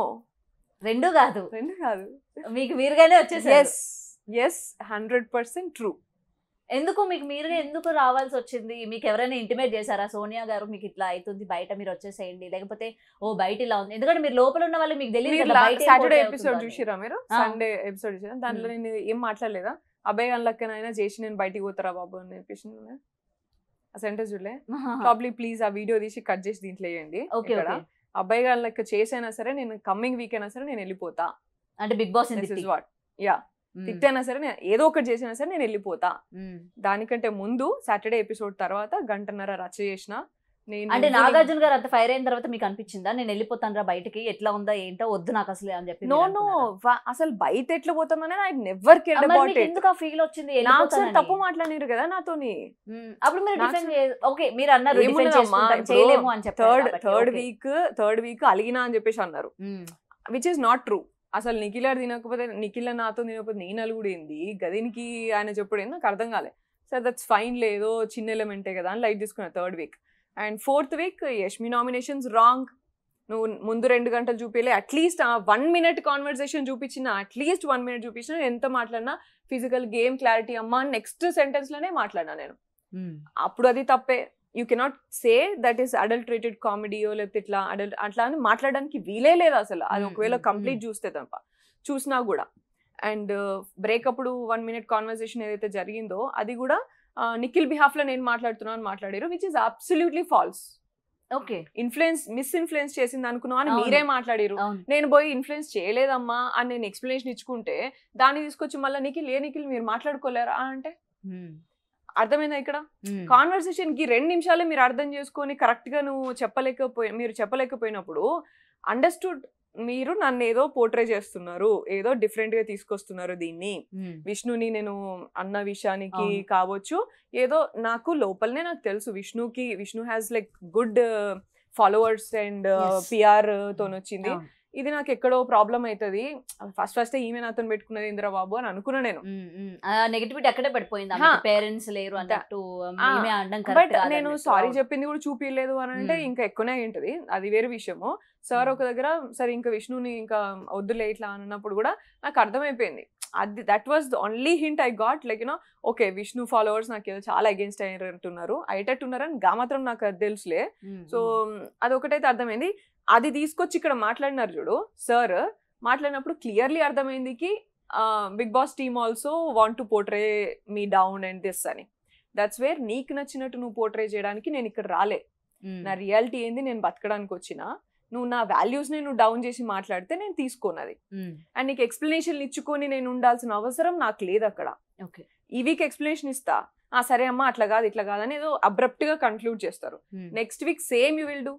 రెండు కాదు రెండు కాదు మీకు మీరుగానే వచ్చేసి yes yes hundred percent true ఎందుకు మీకు మీరుగా ఎందుకు రావాల్సి వచ్చింది మీకు ఎవరైనా ఇంటిమేట్ చేశారా సోనియా గారు మీకు ఇట్లా అవుతుంది బయట మీరు వచ్చేసేయండి లేకపోతే ఓ బయట ఇలా ఉంది ఎందుకంటే మీరు లోపల ఉన్న వాళ్ళు మీకు తెలియదు సాటర్డే ఎపిసోడ్ చూసిరా మీరు సండే ఎపిసోడ్ చూసిరా దాంట్లో hmm. నేను ఏం మాట్లాడలేదా అబ్బాయి అన్లక్కనైనా చేసి నేను బయటికి పోతారా బాబు అని చెప్పేసి ఆ చూడలే పబ్లిక్ ప్లీజ్ ఆ వీడియో తీసి కట్ చేసి దీంట్లో వేయండి అబ్బాయి గారు లెక్క చేసైనా సరే నేను కమ్మింగ్ వీక్ అయినా సరే నేను వెళ్ళిపోతా అంటే బిగ్ బాస్ వాట్ యా తిట్టైనా సరే నేను ఏదో ఒకటి చేసినా సరే నేను వెళ్ళిపోతా దానికంటే ముందు సాటర్డే ఎపిసోడ్ తర్వాత గంటన్నర రచ్చ చేసిన అంటే నాగార్జున గారు అంత ఫైర్ అయిన తర్వాత మీకు అనిపించిందా నేను వెళ్ళిపోతాను రా బయటకి ఎట్లా ఉందా ఏంటో వద్దు నాకు అసలు అని చెప్పి నో నో అసలు బయట ఎట్లా పోతాం ఐ నెవర్ కేర్ అబౌట్ ఎందుకు ఫీల్ వచ్చింది తప్పు మాట్లాడినారు కదా నాతోని అప్పుడు మీరు డిఫెండ్ ఓకే మీరు అన్నారు డిఫెండ్ చేయలేము అని third third week third week అలిగినా అని చెప్పేసి అన్నారు విచ్ ఇస్ నాట్ ట్రూ అసలు నిఖిల తినకపోతే నిఖిల నాతో తినకపోతే నేను ఏంది గదినికి ఆయన చెప్పడేంది నాకు అర్థం కాలే సార్ దట్స్ ఫైన్ లేదో చిన్న ఎలిమెంటే కదా అని లైట్ తీసుకున్నా third week and fourth week Yashmi nominations wrong నువ్వు ముందు రెండు గంటలు చూపించలే అట్లీస్ట్ ఆ వన్ మినిట్ కాన్వర్సేషన్ చూపించిన అట్లీస్ట్ వన్ మినిట్ చూపించిన ఎంత మాట్లాడినా ఫిజికల్ గేమ్ క్లారిటీ అమ్మా నెక్స్ట్ సెంటెన్స్లోనే మాట్లాడినా నేను hmm. అప్పుడు అది తప్పే you cannot say that is adulterated కామెడీయో లేకపోతే ఇట్లా అడల్ అట్లా అని మాట్లాడడానికి వీలే లేదు అసలు అది ఒకవేళ కంప్లీట్ చూస్తే తప్ప చూసినా కూడా అండ్ బ్రేక్ uh, అప్పుడు వన్ మినిట్ కాన్వర్జేషన్ ఏదైతే జరిగిందో అది కూడా నిఖిల్ బిహాఫ్లో నేను మాట్లాడుతున్నాను అని మాట్లాడారు which is absolutely false okay influence miss influence చేసింది అనుకున్నాం అని మీరే మాట్లాడారు నేను పోయి ఇన్ఫ్లుయెన్స్ చేయలేదమ్మా అని నేను ఎక్స్ప్లెనేషన్ ఇచ్చుకుంటే దాన్ని తీసుకొచ్చి మళ్ళీ నిఖిల్ ఏ నిఖిల్ మీరు మాట్లాడుకోలేరా అంటే అర్థమైందా ఇక్కడ కాన్వర్సేషన్ కి రెండు నిమిషాలే మీరు అర్థం చేసుకొని కరెక్ట్ గా నువ్వు చెప్పలేకపోయి మీరు చెప్పలేకపోయినప్పుడు అండర్స్టూడ్ మీరు నన్ను ఏదో పోర్ట్రే చేస్తున్నారు ఏదో డిఫరెంట్ గా తీసుకొస్తున్నారు దీన్ని విష్ణుని నేను అన్న విషయానికి కావచ్చు ఏదో నాకు లోపలనే నాకు తెలుసు విష్ణుకి Vishnu has like good followers and PR తోనొచ్చింది ఇది నాకు ఎక్కడో ప్రాబ్లం అవుతుంది ఫస్ట్ ఫస్ట్ ఈమె నాతో పెట్టుకున్నది ఇంద్రబాబు బాబు అని అనుకున్నా నేను నెగటివిటీ అక్కడే పడిపోయింది పేరెంట్స్ లేరు బట్ నేను సారీ చెప్పింది కూడా చూపించలేదు అని అంటే ఇంకా ఎక్కువనే ఉంటుంది అది వేరే విషయము సార్ ఒక దగ్గర సరే ఇంకా విష్ణుని ఇంకా వద్దులే ఇట్లా అన్నప్పుడు కూడా నాకు అర్థమైపోయింది అది that was the only hint I got like you know okay Vishnu followers నాకు ఏదో చాలా అగేన్స్ట్ అయ్యారంటున్నారు అయ్యేటట్టున్నారని గా మాత్రం నాకు అది తెలుసులే సో అదొకటైతే అర్థమైంది అది తీసుకొచ్చి ఇక్కడ మాట్లాడినారు చూడు సార్ మాట్లాడినప్పుడు క్లియర్లీ అర్థమైందికి Bigg Boss team also want to portray me down and this అని దట్స్ వేర్ నీకు నచ్చినట్టు నువ్వు పోర్ట్రే చేయడానికి నేను ఇక్కడ రాలే నా రియాలిటీ ఏంది నేను బతకడానికి వచ్చిన నువ్వు నా వాల్యూస్ నేను డౌన్ చేసి మాట్లాడితే నేను తీసుకోనది అండ్ నీకు ఎక్స్ప్లెనేషన్ ఇచ్చుకొని నేను ఉండాల్సిన అవసరం నాకు లేదు అక్కడ ఈ వీక్ ఎక్స్ప్లెనేషన్ ఇస్తా ఆ సరే అమ్మా అట్లా కాదు ఇట్లా కాదు అని ఏదో అబ్రప్ట్ గా కన్క్లూడ్ చేస్తారు next week same you will do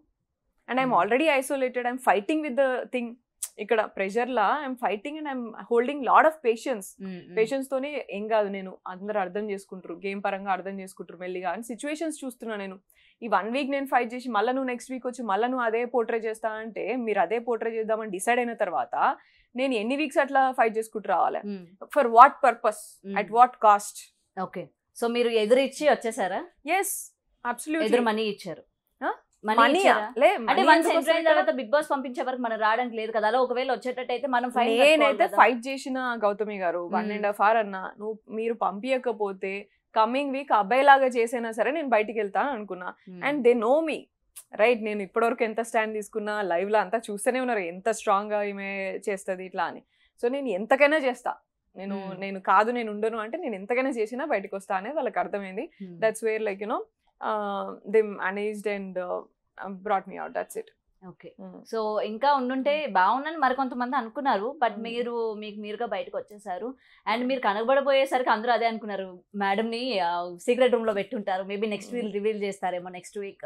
and I'm already isolated I'm fighting with the thing ఇక్కడ ప్రెషర్ లా I'm fighting and I'm holding lot of patience patience తోనే ఏం కాదు నేను అందరూ అర్థం చేసుకుంటారు గేమ్ పరంగా అర్థం చేసుకుంటారు మెల్లిగా అని సిచ్యువేషన్స్ చూస్తున్నాను నేను ఈ వన్ వీక్ నేను ఫైట్ చేసి మళ్ళీ నువ్వు నెక్స్ట్ వీక్ వచ్చి మళ్ళీ నువ్వు అదే పోర్ట్రే చేస్తా అంటే మీరు అదే పోర్ట్రే చేద్దామని డిసైడ్ అయిన తర్వాత నేను ఎన్ని వీక్స్ అట్లా ఫైట్ చేసుకుంటూ రావాలి for what purpose at what cost okay so మీరు ఎదురు ఇచ్చి వచ్చేసారా ఎస్ అబ్సల్యూట్ ఎదురు మనీ ఇచ్చారు తర్వాత బిగ్ బాస్ పంపించే వరకు మనం లేదు కదా అలా ఒకవేళ వచ్చేటట్టయితే మనం నేనైతే ఫైట్ చేసిన గౌతమి గారు వన్ అండ్ హాఫ్ అవర్ అన్న నువ్వు మీరు పంపించకపోతే కమింగ్ వీక్ అబ్బాయి లాగా చేసైనా సరే నేను బయటికి వెళ్తాను అనుకున్నా and they know me right నేను ఇప్పటివరకు ఎంత స్టాండ్ తీసుకున్నా లో అంతా చూస్తూనే ఉన్నారు ఎంత స్ట్రాంగ్ గా ఈమె చేస్తుంది ఇట్లా అని సో నేను ఎంతకైనా చేస్తా నేను నేను కాదు నేను ఉండను అంటే నేను ఎంతకైనా చేసినా బయటకు వస్తా అనేది వాళ్ళకి అర్థమైంది that's where like you know they managed and brought me out that's it okay so ఇంకా ఉండుంటే hmm. బాగుందని మరికొంతమంది అనుకున్నారు బట్ hmm. మీరు మీకు మీరుగా బయటకు వచ్చేసారు అండ్ మీరు కనబడబోయేసరికి అందరూ అదే అనుకున్నారు మేడంని సీక్రెట్ రూమ్ లో పెట్టుంటారు maybe next week hmm. Reveal చేస్తారేమో నెక్స్ట్ వీక్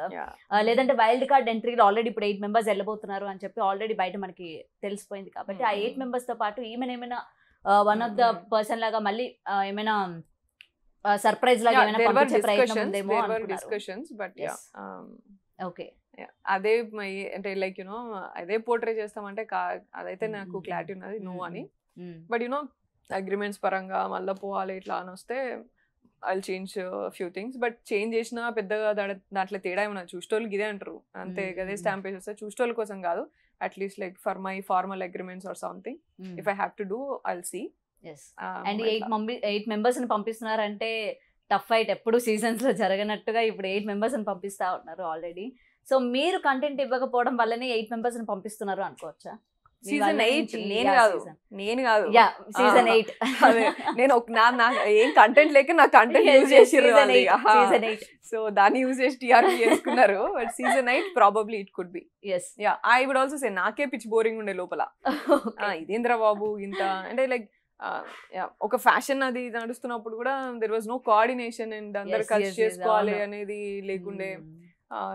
లేదంటే వైల్డ్ కార్డ్ ఎంట్రీలో ఆల్రెడీ ఇప్పుడు ఎయిట్ మెంబర్స్ వెళ్ళబోతున్నారు అని చెప్పి ఆల్రెడీ బయట మనకి తెలిసిపోయింది కాబట్టి ఆ ఎయిట్ మెంబర్స్ తో పాటు ఈమెను ఏమైనా వన్ ఆఫ్ ద పర్సన్ లాగా మళ్ళీ ఏమైనా సర్ప్రైజ్ లాగా ఏమైనా పంపించే ప్రయత్నం ఉందేమో డిస్కషన్స్ బట్ ఓకే అదే అంటే లైక్ యునో అదే పోర్ట్రే చేస్తామంటే అదైతే hmm. నాకు క్లారిటీ ఉన్నది నువ్వు hmm. అని బట్ యునో అగ్రిమెంట్స్ పరంగా మళ్ళీ పోవాలి ఇట్లా అని వస్తే I change few things but change చేసినా పెద్దగా దాంట్లో తేడా ఏమన్నా చూసేవాళ్ళకి ఇదే అంటారు అంతే కదా స్టాంప్ వేసి వస్తే చూసేటోళ్ళ కోసం కాదు at least like for my formal agreements or something if I have to do I'll see and eight eight members ని పంపిస్తున్నారంటే టఫ్ ఫైట్ ఎప్పుడు సీజన్స్ లో జరగనట్టుగా ఇప్పుడు ఎయిట్ మెంబర్స్ ని పంపిస్తా ఉన్నారు ఆల్రెడీ సో మీరు కంటెంట్ ఇవ్వకపోవడం వల్లనే ఎయిట్ మెంబర్స్ ని పంపిస్తున్నారు అనుకోవచ్చా సీజన్ ఎయిట్ నేను కాదు నేను కాదు యా సీజన్ ఎయిట్ నేను ఒక నా నా ఏం కంటెంట్ లేక నా కంటెంట్ యూజ్ చేసిర్రు సో దాన్ని యూజ్ చేసి టీఆర్పీ చేసుకున్నారు but season eight probably it could be yes ya I would also say నాకే పిచ్ బోరింగ్ ఉండే లోపల ah, ఇదేంద్ర బాబు ఇంత అంటే లైక్ ఒక ఫ్యాషన్ అది నడుస్తున్నప్పుడు కూడా there was no coordination and అందరు కలిసి చేసుకోవాలి అనేది లేకుండే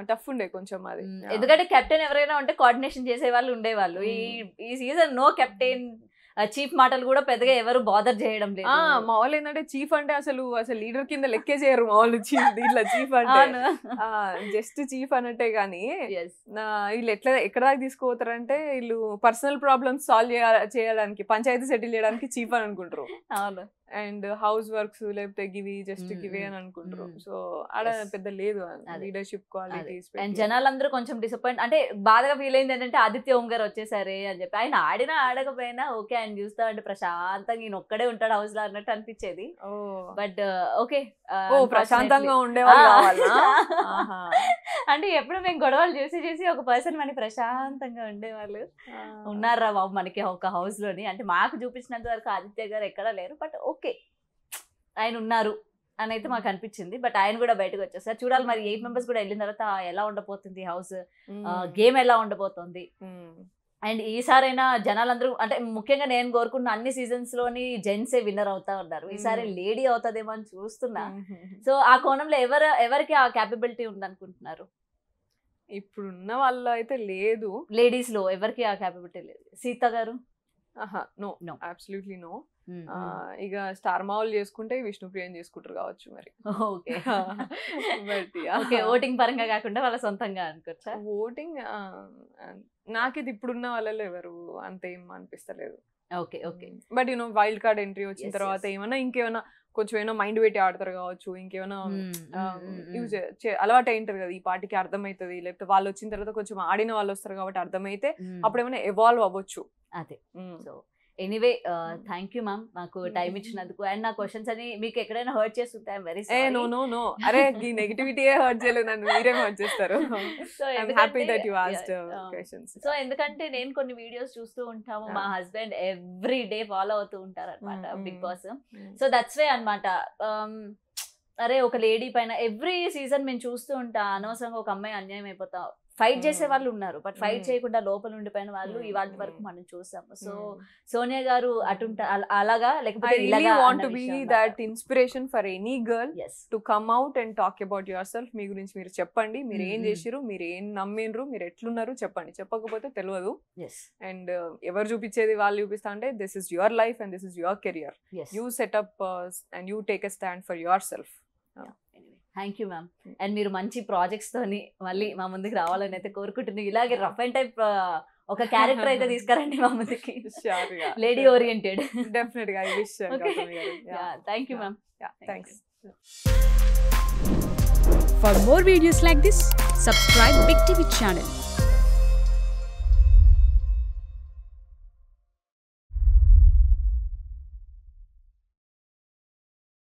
టఫ్ hmm. ఉండే కొంచెం అది hmm. ఎందుకంటే కెప్టెన్ ఎవరైనా ఉంటే కోఆర్డినేషన్ చేసే వాళ్ళు ఉండేవాళ్ళు ఈ hmm. ఈ సీజన్ నో కెప్టెన్ చీఫ్ మాటలు కూడా పెద్దగా ఎవరు బాదర్ చేయడం లేదు మామూలు ఏంటంటే చీఫ్ అంటే అసలు అసలు లీడర్ కింద లెక్కే చేయరు మామూలు చీఫ్ ఇట్లా చీఫ్ అంటే జస్ట్ చీఫ్ అన్నట్టే కానీ వీళ్ళు ఎట్లా ఎక్కడ దాకా తీసుకుపోతారంటే వీళ్ళు పర్సనల్ ప్రాబ్లమ్స్ సాల్వ్ చేయాలి చేయడానికి పంచాయతీ సెటిల్ చేయడానికి చీఫ్ అని అనుకుంటారు అవును అండ్ హౌస్ వర్క్స్ లేకపోతే గివి జస్ట్ గివే అని అనుకుంటారు సో ఆడ పెద్ద లేదు లీడర్షిప్ క్వాలిటీస్ అండ్ జనాలందరూ కొంచెం డిసప్పాయింట్ అంటే బాధగా ఫీల్ అయింది ఏంటంటే ఆదిత్య ఓం గారు వచ్చేసారే అని చెప్పి ఆయన ఆడినా ఆడకపోయినా ఓకే ఆయన చూస్తా అంటే ప్రశాంతంగా ఈయన ఒక్కడే ఉంటాడు హౌస్ లో అన్నట్టు అనిపించేది బట్ ఓకే ప్రశాంతంగా ఉండేవాళ్ళు అంటే ఎప్పుడు మేము గొడవలు చేసి చేసి ఒక పర్సన్ మని ప్రశాంతంగా ఉండేవాళ్ళు ఉన్నారా బాబు మనకి ఒక హౌస్ లోని అంటే మాకు చూపించినంత వరకు ఆదిత్య గారు ఎక్కడా లేరు బట్ ఓకే ఆయన ఉన్నారు అని అయితే మాకు అనిపించింది బట్ ఆయన కూడా బయటకు వచ్చేసారు చూడాలి మరి ఎయిట్ మెంబర్స్ కూడా వెళ్ళిన తర్వాత ఎలా ఉండబోతుంది హౌస్ గేమ్ ఎలా ఉండబోతుంది అండ్ ఈసారైనా జనాలందరూ అంటే ముఖ్యంగా నేను కోరుకున్న అన్ని సీజన్స్ లోని జెంట్సే విన్నర్ అవుతా ఉన్నారు ఈసారి లేడీ అవుతుందేమో అని చూస్తున్నా సో ఆ కోణంలో ఎవరు ఎవరికి ఆ క్యాపబిలిటీ ఉందనుకుంటున్నారు ఇప్పుడున్న వాళ్ళు అయితే లేదు లేడీస్ లో ఎవరికి ఆ క్యాపబిలిటీ లేదు Sita garu no no absolutely no ఇక స్టార్ మాల్ చేసుకుంటే ప్రియం చేసుకుంటారు కావచ్చు మరి ఓకే ఓటింగ్ పరంగా కాకుండా వాళ్ళ సొంతంగా అనుకోవచ్చు ఓటింగ్ ఇది ఇప్పుడున్న వాళ్ళలో ఎవరు అంతేం అనిపిస్తలేదు okay okay but you know wild card entry వచ్చిన తర్వాత ఏమైనా ఇంకేమైనా కొంచెం ఏమైనా మైండ్ పెట్టి ఆడతారు కావచ్చు ఇంకేమైనా యూజ్ అలవాటు అయింటారు కదా ఈ పాటికి అర్థమవుతుంది లేకపోతే వాళ్ళు వచ్చిన తర్వాత కొంచెం ఆడిన వాళ్ళు వస్తారు కాబట్టి అర్థమైతే అప్పుడు ఏమైనా ఎవాల్వ్ అవ్వచ్చు అదే so anyway thank you ma'am మాకు టైం hmm. ఇచ్చినందుకు అండ్ నా క్వశ్చన్స్ అని మీకు ఎక్కడైనా హర్ట్ చేస్తుంటాయి వెరీ నో నో నో అరే ఈ నెగిటివిటీ హర్ట్ చేయలేదు నన్ను మీరే హర్ట్ చేస్తారు so happy that you asked questions so ఎందుకంటే నేను కొన్ని వీడియోస్ చూస్తూ ఉంటాము మా హస్బెండ్ ఎవ్రీ డే ఫాలో అవుతూ ఉంటారు hmm, hmm, అన్నమాట Bigg Boss so that's way అన్నమాట అరే ఒక లేడీ పైన ఎవ్రీ సీజన్ మేము చూస్తూ ఉంటాం అనవసరంగా ఒక అమ్మాయి అన్యాయం అయిపోతాం ఫైట్ చేసే వాళ్ళు ఉన్నారు బట్ ఫైట్ చేయకుండా లోపల ఉండిపోయిన వాళ్ళు ఇవాళ వరకు మనం చూసాము సో సోనియా గారు అటు అలాగా లేకపోతే inspiration for any girl to come out and talk about yourself మీ గురించి మీరు చెప్పండి మీరు ఏం చేసిరు మీరు ఏం నమ్మినరు మీరు ఎట్లున్నారు చెప్పండి చెప్పకపోతే తెలియదు అండ్ uh, ఎవరు చూపించేది వాళ్ళు చూపిస్తా అంటే this is your life and this is your career you set up and you take a stand for yourself thank you ma'am and మీరు మంచి ప్రాజెక్ట్స్ తోని మళ్ళీ మా ముందుకు రావాలని అయితే కోరుకుంటున్నాను ఇలాగే రఫ్ అండ్ టైప్ ఒక క్యారెక్టర్ అయితే తీసుకురండి మా ముందుకి లేడీ ఓరియంటెడ్ డెఫినెట్ గా thank you ma'am thanks for more videos like this subscribe Big TV channel